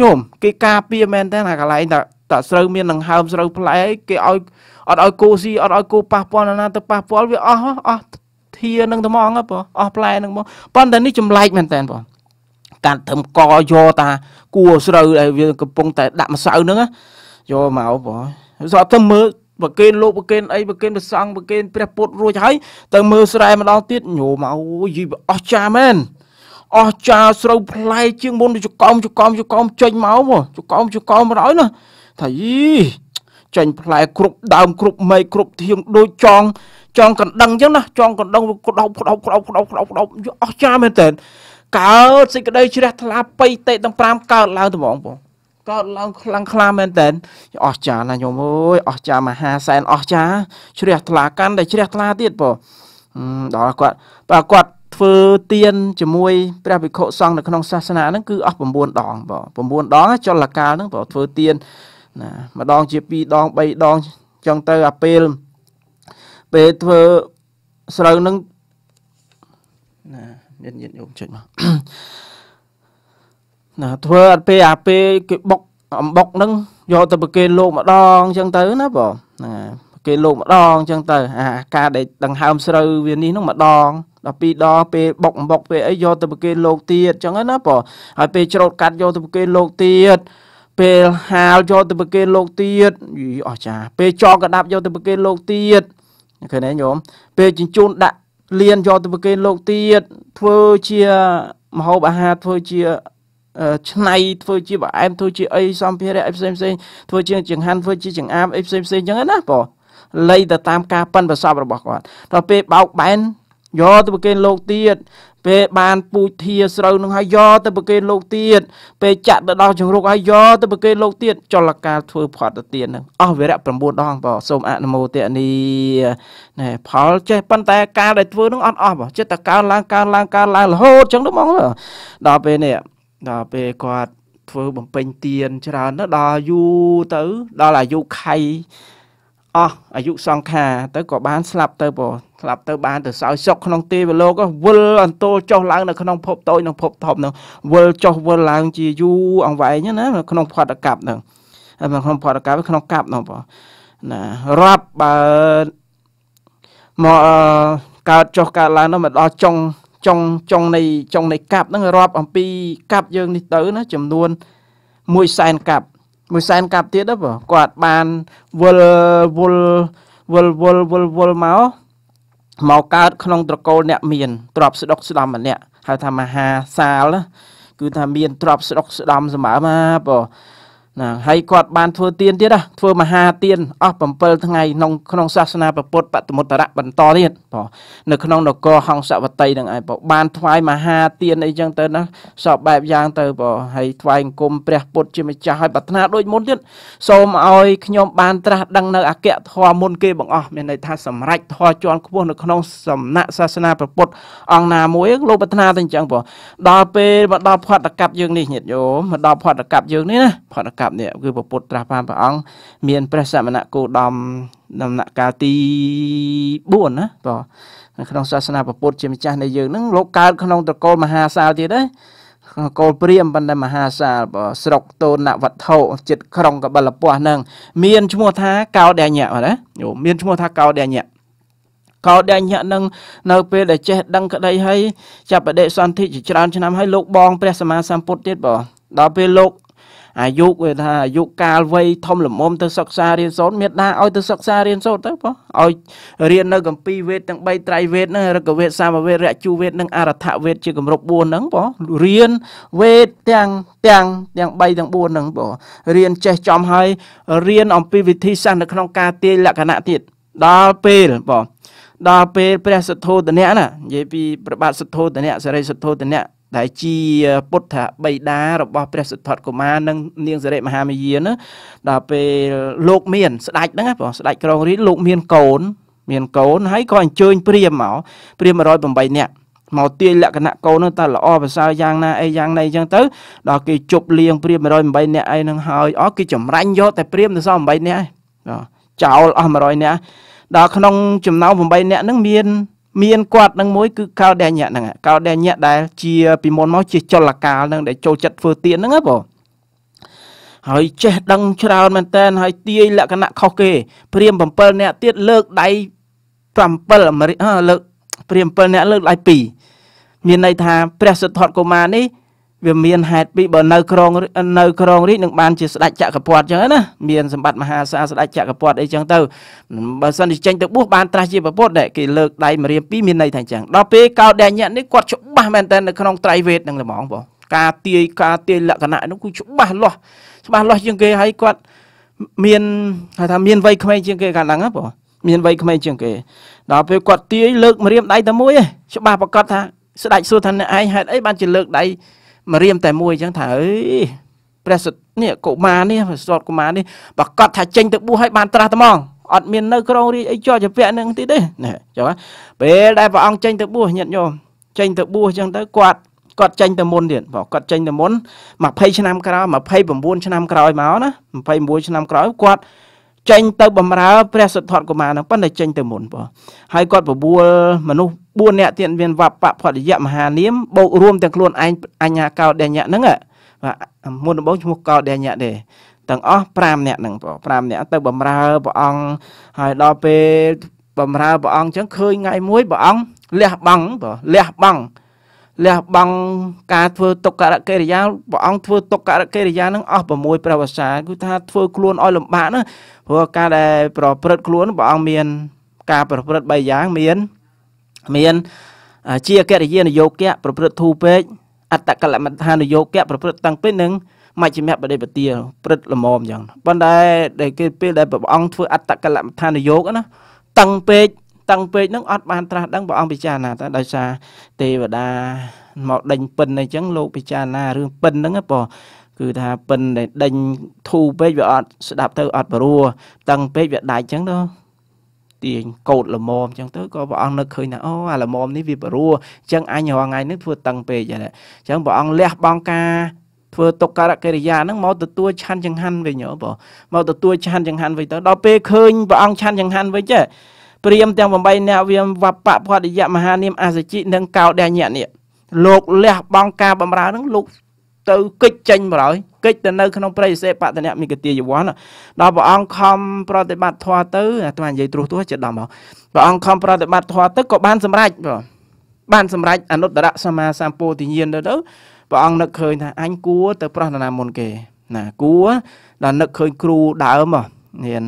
ញោមគេការពារមែនតើណាកន្លែងតាតាស្រូវមានដង្ហើមស្រូវផ្លែគេឲ្យអត់ឲ្យគោស៊ីអត់ឲ្យគោប៉ះពាល់ណាទៅប៉ះពាល់វាអស់អស់ធានឹងថ្មងបងអស់ផ្លែនឹងបងប៉ុន្តែនេះចម្លែកមែនតើបងកាត់ត្រឹមកយកតាគួរស្រូវដែលវាកំពុងតែដាក់ម្សៅហ្នឹងយកមកបងស្អប់ទៅមើលបើគេលោកបើគេអីបើគេប្រសង់បើគេព្រះពុទ្ធរួចហើយទៅមើលស្រែម្ដងទៀតញោមអូយីអស់ចាមែនអស់ចាស្រូវផ្លែជាងមុនចកោមចកោមចកោមចេញមកចកោមចកោមរហើយណាថាយីចេញផ្លែគ្រប់ដើមគ្រប់មែកគ្រប់ធៀងដូចចងចងកណ្ដឹងអញ្ចឹងណាចងកណ្ដឹងក្តោបក្តោបក្តោបក្តោបក្តោបក្តោបអស្ចារ្យមែនតើកើតសេចក្តីជ្រះថ្លាបៃតេទាំង5កើតឡើងត្មងបងកើតឡើងខ្លាំងខ្លាមែនតើអស្ចារ្យណាស់ញោមអើយអស្ចារ្យមហាសែនអស្ចារ្យជ្រះថ្លាកាន់តែជ្រះថ្លាទៀតបងដល់គាត់បើគាត់ធ្វើទៀនជាមួយព្រះភិក្ខុសង្ឃនៅក្នុងសាសនាហ្នឹងគឺអស់9ដងបង9ដងចលកាលហ្នឹងបងធ្វើទៀនណាម្ដងជា2ដង3ដងចឹងទៅអាពេលពេលធ្វើស្រូវនឹងណាញាតញាតញោមចុចមកណាធ្វើអត់ពេលអាពេលគេបុកអំបុកនឹងយកទៅប្រគេនលោកម្ដងចឹងទៅណាបងហ្នឹងហើយប្រគេនលោកម្ដងចឹងទៅអាការដែលដង្ហើមស្រូវវានេះនឹងម្ដង ដល់ពីរដងពេលបុកអំបុកពេលអីយកទៅប្រគេនលោកទៀតចឹងណាបងហើយពេលច្រូតកាត់យកទៅប្រគេនលោកទៀតពេលហាលយកទៅប្រគេនលោកទៀតយីអស្ចារ្យពេលចងកដាប់យកទៅប្រគេនលោកទៀតឃើញទេញោមពេលជញ្ជូនដាក់លៀនយកទៅប្រគេនលោកទៀតធ្វើជាមហូបអាហារធ្វើជាឆ្នៃធ្វើជាបង្អែមធ្វើជាអីសម្ភារៈអីផ្សេងផ្សេងធ្វើជាចង្ហាន់ធ្វើជាចង្អាមអីផ្សេងផ្សេងអញ្ចឹងណាបងលៃទៅតាមការប៉ិនប្រសពរបស់គាត់ដល់ពេលបោកបែនយកទៅប្រគេនលោកទៀតពេលបានពូជធាស្រូវនឹងហើយយកទៅប្រគេនលោកទៀតពេលចាក់ទៅដល់ជំរុកហើយយកទៅប្រគេនលោកទៀតចលកាលធ្វើផត់ទៅទៀតនឹងអស់វរៈ9ដងបងសូមអនុមោទនីណែផលចេះប៉ុន្តែការដែលធ្វើនឹងអត់អស់បងចិត្តតែកើនឡើងកើនឡើងកើនឡើងរហូតចឹងទៅហ្មងដល់ពេលនេះដល់ពេលគាត់ធ្វើបំពេញទានច្រើនទៅដល់យូរទៅដល់អាយុខៃអស់អាយុសង្ខារទៅក៏បានស្លាប់ទៅព្រោះស្លាប់ទៅបានទៅសោយសុខក្នុងទេវលោកវិលអន្ទោលចុះឡើងនៅក្នុងភពតូចនិងភពធំនឹងវិលចុះវិលឡើងជាយូរអង្វែងណាក្នុងផតកម្មនឹងក្នុងផតកម្មក្នុងកម្មនោះបងណារាប់បើមកកើតចុះកើតឡើងនោះមកដល់ចុងចុងចុងនៃចុងនៃកាប់ហ្នឹងរាប់ អំពីកាប់យើងនេះទៅណាចំនួន1សែនកាប់មួយសែនកាប់ទៀតហ៎បងគាត់បានវល់វល់វល់វល់វល់វល់មកមកកើតក្នុងត្រកូលអ្នកមានទ្រពស្ដុកស្ដំម្នាក់ហៅថាមហាសាល គឺថាមានទ្រពស្ដុក ស្ដំ សម្បើមកបងណាហើយគាត់បានធ្វើទៀនទៀតណាធ្វើមហាទៀនអស់7ថ្ងៃក្នុងក្នុងសាសនាពុទ្ធបតមុត្តរៈបន្តទៀតបងនៅក្នុងនគរហង្សវតីនឹងឯងបងបានថ្វាយមហាទៀនអីចឹងទៅណាសពបែបយ៉ាងទៅបងហើយថ្វាយអង្គមព្រះពុទ្ធជាម្ចាស់ហើយប្រាថ្នាដូចមុនទៀតសូមឲ្យខ្ញុំបានត្រាស់ដឹងនៅអក្យធម៌មុនគេបងអស់មានន័យថាសម្រេចធម៌ជាន់ខ្ពស់នៅក្នុងសំណាក់សាសនាពុទ្ធអង្គណាមួយលោកប្រាថ្នាទៅអញ្ចឹងបងដល់ពេលមកដល់ផតកម្មយើងនេះញាតិយោមកដល់ផតកម្មយើងនេះណាផតកម្មកັບនេះគឺព្រះពុទ្ធត្រាស់បានព្រះអង្គមានព្រះសមណគោដមដំណាក់កាលទី4ណាបាទនៅក្នុងសាសនាព្រះពុទ្ធជាម្ចាស់នៃយើងហ្នឹងលោកកើតក្នុងត្រកូលមហាសាលទៀតណាកូលព្រាមប៉ុន្តែមហាសាលស្រុកតូនវត្ថុចិត្តក្រុងកបិលពស់ហ្នឹងមានឈ្មោះថាកោដញ្ញៈណាយោមានឈ្មោះថាកោដញ្ញៈកោដញ្ញៈនឹងនៅពេលដែលចេះដឹងក្តីហើយចាប់បដិសន្ធិជាច្រើនឆ្នាំហើយលោកបង ព្រះសម្មាសម្ពុទ្ធទៀតបងដល់ពេលលោកអាយុវាថាអាយុកាលវ័យធំល្មមទៅសិក្សារៀនសូត្រមេដាឲ្យទៅសិក្សារៀនសូត្រទៅបងឲ្យរៀននៅកម្ពីវេទទាំង3ត្រៃវេទហ្នឹងរកវេទសាមវេទរជូវេទនិងអរថវេទជាគម្រប់4ហ្នឹងបងរៀនវេទទាំងទាំងទាំង3ទាំង4ហ្នឹងបងរៀនចេះចំហើយរៀនអំពីវិធីសាស្ត្រនៅក្នុងការទាយលក្ខណៈទៀតដល់ពេលបងដល់ពេលព្រះសទ្ធោទនៈណានិយាយពីព្រះបាទសទ្ធោទនៈសិរីសទ្ធោទនៈដែលជាពុទ្ធបិតារបស់ព្រះសិទ្ធត្ថកុមារនិងនាងសិរិមហាមាយាណាដល់ពេលលោកមានស្ដេចហ្នឹងបងស្ដេចក្រងរាជលោកមានកូនមានកូនហើយក៏អញ្ជើញព្រាមមកព្រាម108នាក់មកទាយលក្ខណៈកូននោះតើល្អប្រសើរយ៉ាងណាអីយ៉ាងណីអញ្ចឹងទៅដល់គេជប់លៀងព្រាម108នាក់អីហ្នឹងហើយអស់គេចម្រាញ់យកតែព្រាមទៅសល់8នាក់ឯងចោលអស់100នាក់ដល់ក្នុងចំណោម8នាក់ហ្នឹងមានមានគាត់នឹងមួយគឺកោដញ្ញៈហ្នឹងកោដញ្ញៈដែលជាពីមុនមកជាចលកាលហ្នឹងដែលចូលចិត្តធ្វើទៀនហ្នឹងណាបងហើយចេះដឹងច្រើនមែនតើហើយទាយលក្ខណៈខុសគេ ព្រាម7នាក់ទៀតលើកដៃ7អាមេរិកលើកព្រាម7នាក់លើកដៃ2មានន័យថាព្រះសិទ្ធត្ថកុមារនេះវាមានហេតុពីរបើនៅក្រុងនៅក្រុងរាជនឹងបានជាស្ដេចចក្រពត្តិអញ្ចឹងណាមានសម្បត្តិមហាសាស្ដេចចក្រពត្តិអីចឹងទៅបើសិនជាចេញទៅបួសបានត្រាស់ជាប្រពុតគេលើកដៃមករៀបពីរមានន័យថាអញ្ចឹងដល់ពេលកោដញ្ញៈនេះគាត់ច្បាស់មែនតើនៅក្នុងត្រៃវេទនឹងល្មងបងការទាយការទាយលក្ខណៈនោះគឺច្បាស់លាស់ច្បាស់លាស់ជាងគេហើយគាត់មានហៅថាមានវ័យក្មេងជាងគេខាងហ្នឹងបងមានវ័យក្មេងជាងគេដល់ពេលគាត់ទាយលើកមករៀបដៃតែមួយឯងច្បាស់ប្រកាសថាស្ដេចសួរថាអ្នកឯងហេតុអីបានជាលើកដៃមករៀមតែមួយអញ្ចឹងថាអើយព្រះសុទ្ធនេះកុមារនេះព្រះសុទ្ធកុមារនេះប្រកាសថាចេញទៅបួសឲ្យបានត្រាស់ត្មងអត់មាននៅក្រងរាជអីចោះជាពាក់នឹងទីទេណាចឹងពេលដែលព្រះអង្គចេញទៅបួសញាតិញោមចេញទៅបួសចឹងទៅគាត់គាត់ចេញទៅមុនទៀតបងគាត់ចេញទៅមុន20ឆ្នាំក្រោយ29ឆ្នាំក្រោយមកណា29ឆ្នាំក្រោយគាត់ចេញទៅបំរើព្រះសិទ្ធត្ថកុមារហ្នឹងប៉ុន្តែចេញទៅមុនបងហើយគាត់បបួលមនុស្ស4អ្នកទៀតមានវបៈផតយៈមហានាមបូករួមទាំងខ្លួនឯងអញ្ញាកោដញ្ញៈហ្នឹងបាទមុនដំបូងឈ្មោះកោដញ្ញៈទេទាំងអស់5អ្នកហ្នឹងបង5អ្នកទៅបំរើព្រះអង្គហើយដល់ពេលបំរើព្រះអង្គអញ្ចឹងឃើញថ្ងៃមួយព្រះអង្គលះបង់បងលះបង់លះបង់ការធ្វើទុក្ករកិរិយាព្រះអង្គធ្វើទុក្ករកិរិយានឹងអស់6ប្រវសាគឺថាធ្វើខ្លួនឲ្យលំបាកណាព្រោះការដែលប្រព្រឹត្តខ្លួនព្រះអង្គមាន ការ ប្រព្រឹត្ត3យ៉ាងមានមានជាកិរិយានយោគៈប្រព្រឹត្តធូរពេកអត្តកលមដ្ឋានយោគៈប្រព្រឹត្តតាំងពេកនឹងមជ្ឈិមបដិបទាព្រឹត្តល្មមអញ្ចឹងប៉ុន្តែដែលគេពេលដែលព្រះអង្គធ្វើអត្តកលមដ្ឋានយោគណា តាំងពេកតាំងពេកនឹងអត់បានត្រាស់ដឹងព្រះអង្គពិចារណាតែដោយសារទេវតាមកដេញពិនអញ្ចឹងលោកពិចារណារឿងពិនហ្នឹងបងគឺថាពិនដែលដេញធូពេកវាអត់ស្ដាប់ទៅអត់បរួតាំងពេកវាដាច់អញ្ចឹងទៅទាញកោតល្មមអញ្ចឹងទៅក៏ព្រះអង្គនឹកឃើញថាអូអាល្មមនេះវាបរួអញ្ចឹងអញរងថ្ងៃនេះធ្វើតឹងពេកអញ្ចឹងព្រះអង្គលះបង់ការធ្វើទុក្ករកិរិយាហ្នឹងមកទទួលឆាន់ចង្ហាន់វិញហ៎បងមកទទួលឆាន់ចង្ហាន់វិញទៅដល់ពេលឃើញព្រះអង្គឆាន់ចង្ហាន់វិញចេះព្រាមទាំង8នាក់វាវបៈផតយៈមហានាមអសជិនិងកោដញ្ញៈនេះលោកលះបង់ការបំរើហ្នឹងលោកទៅកិច្ចចេញមកហើយកិច្ចទៅនៅក្នុងព្រៃសេបតនៈមីកទាយវ័នដល់ព្រះអង្គខំប្រតិបត្តិធម៌ទៅអាត្មានិយាយត្រួសត្រាសចិត្តដល់មកព្រះអង្គខំប្រតិបត្តិធម៌ទៅក៏បានសម្រេចបាទបានសម្រេចអនុត្តរសម្មាសម្ពោធិញ្ញាណទៅទៅព្រះអង្គនឹកឃើញថាអញគួរទៅប្រោះណាមុនគេណាគួរដល់នឹកឃើញគ្រូដើមមាន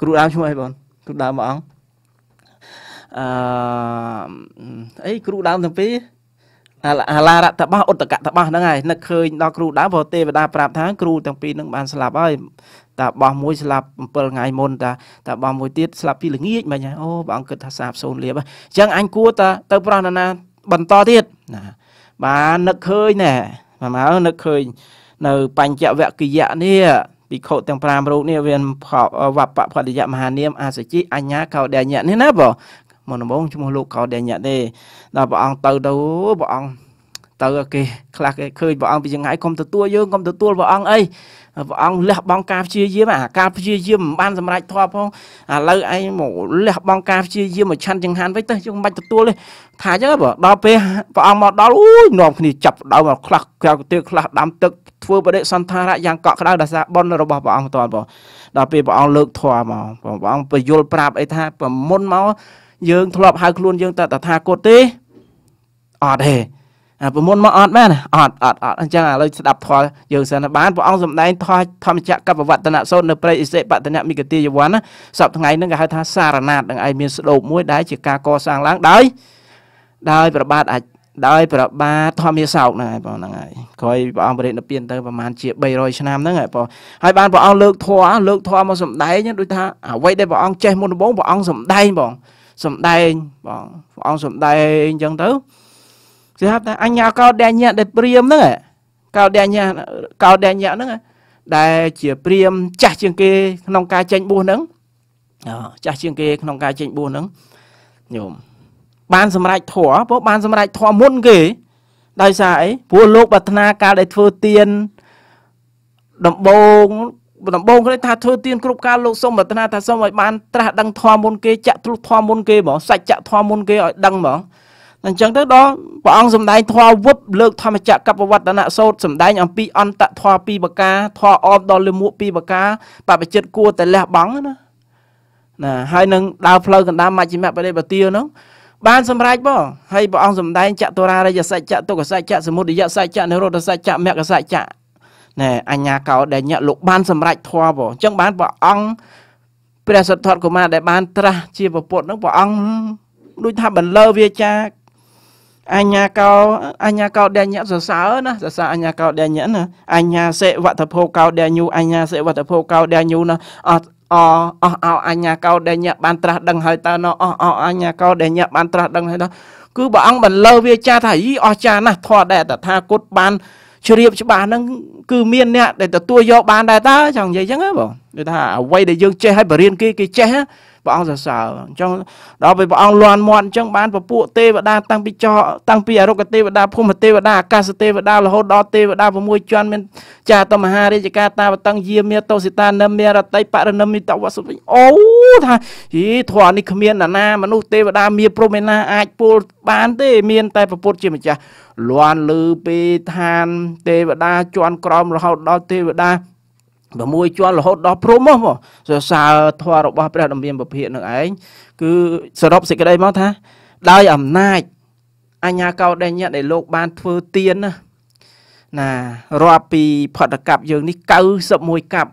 គ្រូដើមឈ្មោះអីបងគ្រូដើមព្រះអង្គអឺអីគ្រូដើមទាំងពីរអាឡារតបស់ឧត្តកតបស់ហ្នឹងហើយនឹកឃើញដល់គ្រូដើមព្រោះទេវតាប្រាប់ថាគ្រូទាំងពីរហ្នឹងបានស្លាប់ហើយតាបស់មួយស្លាប់7ថ្ងៃមុនតាតាបស់មួយទៀតស្លាប់ពីល្ងាចមិញអូបងគិតថាសាបសូន្យលៀបអញ្ចឹងអញគួរតាទៅប្រោះណាណាបន្តទៀតណាបាននឹកឃើញណែមកនឹកឃើញនៅបញ្ចវគិយៈនេះភិក្ខុទាំង5រូបនេះវាវបបផតយៈមហានាមអាសជិអញ្ញាកោដញ្ញៈនេះណាបងមុនដំបូងឈ្មោះលោកកោដេញៈទេដល់ព្រះអង្គទៅទៅព្រះអង្គទៅគេខ្លះគេឃើញព្រះអង្គពីចង្ហាយកុំទទួលយើងកុំទទួលព្រះអង្គអីព្រះអង្គលះបង់ការព្យាយាមអាការព្យាយាមមិនបានសម្រេចធម៌ផងឥឡូវឯងមកលះបង់ការព្យាយាមមកឆាន់ចង្ហានវិញទៅយើងមិនបាច់ទទួលទេថាអញ្ចឹងបើដល់ពេលព្រះអង្គមកដល់អូយនាំគ្នាចាប់ដើមខ្លះក្រៅទៀតខ្លះដាំទឹកធ្វើបដិសន្ធារៈយ៉ាងកក់ក្ដៅដោយសារបនរបស់ព្រះអង្គតរបងដល់ពេលព្រះអង្គលើកធម៌មកព្រះអង្គពយល់ប្រាប់អីថាប្រមុនមកយើងធ្លាប់ហៅខ្លួនយើងតែតថាគតទេអត់ទេប្រមុនមកអត់មែនអត់អត់អត់អញ្ចឹងឥឡូវស្ដាប់ធម៌យើងសិនបានព្រះអង្គសម្ដែងធម៌ធម្មចក្រកបវត្តនៈសូត្រនៅព្រៃអិសិបតនៈមិគតិយវ័នណាសប្ថ្ងៃហ្នឹងគេហៅថាសារណាតនឹងឯងមានស្ដោបមួយដែលជាការកសាងឡើងដោយដោយប្របាទអាចដោយប្របាទធម្មសោកហ្នឹងឯងបងហ្នឹងឯងក្រោយព្រះអង្គបរិនិព្វានទៅប្រហែលជា300ឆ្នាំហ្នឹងឯងបងហើយបានព្រះអង្គលើកធម៌លើកធម៌មកសម្ដែងដូចថាអ្វីដែលព្រះអង្គចេះមុនដំបូងព្រះអង្គសម្ដែងបងសំដែងបងព្រះអង្គសំដែងអញ្ចឹងទៅគេហៅថាអញ្ញាកោដញ្ញៈដែលព្រាមហ្នឹងកោដញ្ញៈកោដញ្ញៈហ្នឹងដែលជាព្រាមចាស់ជាងគេ ក្នុងការចេញបួសហ្នឹងចាស់ជាងគេក្នុង ការចេញបួសហ្នឹងញោមបានសម្រេចធัวពួកបានសម្រេចធัวមុនគេ ដោយសារអីព្រោះលោកប្រាថ្នាកាលដែលធ្វើទៀនដំបូងដំបងគេថាធ្វើទានគ្រប់ការលោកសុំរតនាថាសុំឲ្យបានត្រាស់ដឹងធម៌មុនគេចាក់ទ្រុសធម៌មុនគេហ្មងសាច់ចាក់ធម៌មុនគេឲ្យដឹងហ្មងអញ្ចឹងទៅដល់ព្រះអង្គសម្ដែងធម៌វឹបលើកធម្មចក្រកបវត្តនៈសោតសម្ដែងអំពីអន្តធម៌ពីបកាធម៌អមដល់លិមួកពីបកាបព្វជិតគួរតែលះបង់ណាណាហើយនឹងដើរផ្លូវកណ្ដាលមជ្ឈិមបដិបទានោះបានសម្រេចបងហើយព្រះអង្គសម្ដែងចតុរារយសច្ចៈទុក្ខសច្ចៈសមុទយសច្ចៈនិរោធសច្ចៈមគ្គសច្ចៈណែអញ្ញាកោដែលញាក់លោកបានសម្រេចធម៌បងអញ្ចឹងបានព្រះអង្គព្រះសិទ្ធត្ថកុមារដែល បានត្រាស់ជាពុទ្ធនឹងព្រះអង្គដូចថាបន្លឺវាចាអញ្ញាកោអញ្ញាកោដេញៈសរសើរណាសរសើរអញ្ញាកោដេញៈណាអញ្ញាសិវត្ថភោកោដេញូអញ្ញាសិវត្ថភោកោដេញូណាអត់អអស់អោអញ្ញាកោដេញៈបានត្រាស់ដឹងហើយតើណោអស់អោអញ្ញាកោដេញៈបានត្រាស់ដឹងហើយណោគឺព្រះអង្គបន្លឺវាចាថាយីអស្ចារណាស់ធម៌ដែលតថាគតបានជ្រាបច្បាស់ហ្នឹងគឺមានអ្នកដែលទទួលយកបានដែរតើចង់និយាយចឹងហ៎បងដូចថាអ្វីដែលយើងចេះហើយបរៀនគេគេចេះព្រះអង្គសរសើរអញ្ចឹងដល់ពេលព្រះអង្គលាន់មាត់អញ្ចឹងបានពពួកទេវតាតាំងពីចោតាំងពីអរុកទេវតាភូមិទេវតាអាកាសទេវតារហូតដល់ទេវតា6ជាន់មានចាតមហារាជការតាវតੰយាមាតោសិតានិមមារតីបរណិមិតវសុវិញអូថាយីធរនេះគ្មានណាមនុស្សទេវតាមាព្រមឯណាអាចពោលបានទេ មានតែពពុទ្ធជាម្ចាស់លាន់លឺពេឋានទេវតា ជាន់ក្រោមរហូតដល់ទេវតា6ជាន់រហូតដល់ព្រមមកសរសើរធម៌របស់ព្រះដំរៀមពភាកនឹងឯងគឺសរុបសេចក្តីមកថា ដោយ អំណាចអញ្ញាកោដេញៈដែលលោកបានធ្វើទៀនណាណារាប់ពីផតកម្មយើងនេះ91កម្ម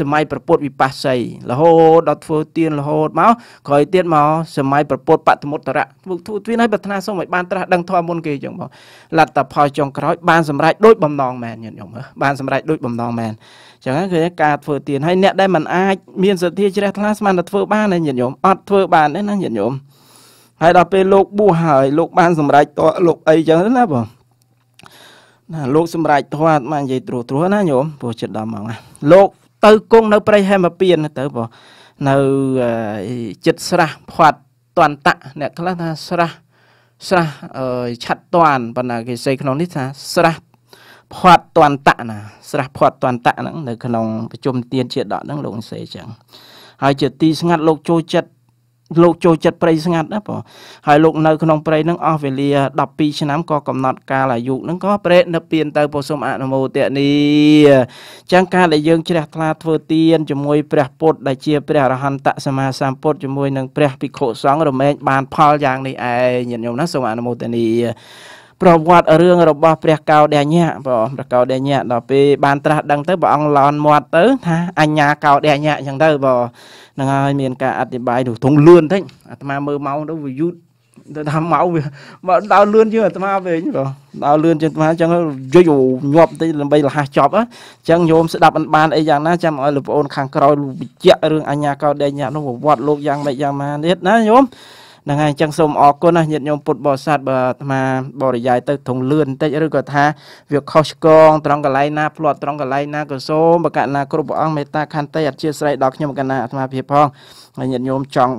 សម័យប្រពុតវិបស្សីរហូតដល់ធ្វើទៀនរហូតមកក្រោយទៀតមកសម័យប្រពុតបតមុត្តរៈធ្វើទៀនឲ្យប្រាថ្នាសូមឲ្យបានត្រាស់ដឹងធម៌មុនគេចឹងមកលទ្ធផលចុងក្រោយបានសម្រេចដូចបំណងមែនញាតិញោមបានសម្រេចដូចបំណងមែនចឹងគឺការធ្វើទៀនហើយអ្នកដែលមិនអាចមានសទ្ធាជ្រះថ្លាស្មានតែធ្វើ បានណាញាតិញោមអត់ធ្វើបានទេណាញាតិញោមហើយដល់ពេលលោកបួសហើយលោកបានសម្រេចតលោកអីចឹងណាបងណាលោកសម្រេចធម៌អាត្មានិយាយត្រួសត្រាសណាញោមព្រោះចិត្តដល់មកណាលោកទៅគង់នៅព្រៃហេមពៀនទៅបងនៅចិត្តស្រះផាត់តន្តៈអ្នកខ្លះថាស្រះស្រះឆាត់តាន់ប៉ុន្តែគេសេក្នុងនេះថាស្រះផាត់តន្តៈណាស្រះផាត់តន្តៈហ្នឹងនៅក្នុងប្រជុំទានជាដកហ្នឹងលោកសេចឹងហើយជាទីស្ងាត់លោកចូលចិត្តលោកចូលចិត្តព្រៃស្ងាត់ណាបងហើយលោកនៅក្នុងព្រៃហ្នឹងអស់វេលា12ឆ្នាំក៏កំណត់កាលអាយុហ្នឹងក៏ប្រេតនៅពៀនទៅពោសុំអនុមោទនីចឹងការដែលយើងជ្រះថ្លាធ្វើទានជាមួយព្រះពុទ្ធដែលជាព្រះអរហន្តសម្មាសម្ពុទ្ធជាមួយនឹងព្រះភិក្ខុសង្ឃរមែងបានផលយ៉ាងនេះឯងញាតិញោមណាសូមអនុមោទនីប្រវត្តិរឿងរបស់ព្រះកោដេញ្ញៈព្រះព្រះកោដេញ្ញៈដល់ពេលបានត្រាស់ដឹងទៅព្រះអង្គឡនមាត់ទៅថាអញ្ញាកោដេញ្ញៈអញ្ចឹងទៅបងហ្នឹងហើយមានការអធិប្បាយនោះធំលឿនតិចអាត្មាមើលម៉ោងទៅវាយឺតទៅថាម៉ោងវាមកដើរលឿនជាងអាត្មាវិញបងដើរលឿនជាងអាត្មាអញ្ចឹងយយញាប់បន្តិចដើម្បីលះចប់អញ្ចឹងញោមស្ដាប់មិនបានអីយ៉ាងណាចាំឲ្យលោកប្អូនខាងក្រោយវិជ្ជារឿងអញ្ញាកោដេញ្ញៈនោះប្រវត្តិលោកយ៉ាងម៉េចយ៉ាងម៉ាទៀតណាញោមហ្នឹងហើយអញ្ចឹងសូមអរគុណណាញាតិញោមពុទ្ធបរិស័ទបើអាត្មាបរិយាយទៅធំលឿនបន្តិចឬក៏ថាវាខុសឆ្គងត្រង់កន្លែងណាផ្លាត់ត្រង់កន្លែងណាក៏សូមបកណាគ្រប់ព្រះអង្គមេត្តាខន្តីអធិស្ឋានដល់ខ្ញុំកណាអាត្មាភាពផងហើយញាតិញោមចង់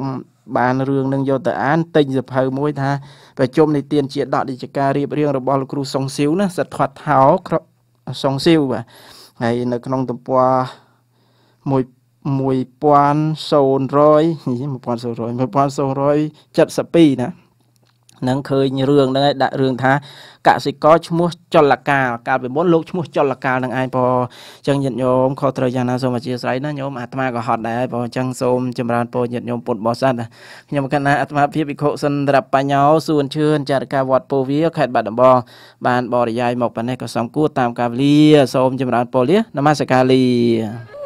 បានរឿងនឹងយកទៅអានទិញសភៅមួយ ថា ប្រជុំនិទានជាដកនិចការរៀបរៀងរបស់លោកគ្រូសុងសៀវណាសិទ្ធធាត់ថោសុងសៀវបាទហើយនៅក្នុងទំព័រ1000 1000 1072ណានឹងឃើញរឿងហ្នឹងឯងដាក់រឿងថាកសិករឈ្មោះចលកាលកាលពីមុនលោកឈ្មោះចលកាលនឹងឯងព្រោះអញ្ចឹងញាតិញោមខុសត្រូវយ៉ាងណាសូមអធិស្ឋានណាញោមអាត្មាក៏ហត់ដែរព្រោះអញ្ចឹងសូមចម្រើនពរញាតិញោមពុទ្ធបរិស័ទខ្ញុំកណ្ណាអាត្មាភាពវិខុសិនត្របញ្ញោសួនឈឿនចារការវត្តពោវាខេត្តបាត់ដំបងបានបរិយាយមកប៉ុណ្ណេះក៏សំគួរតាមការវេលា សូមចម្រើនពរលានមស្ការលា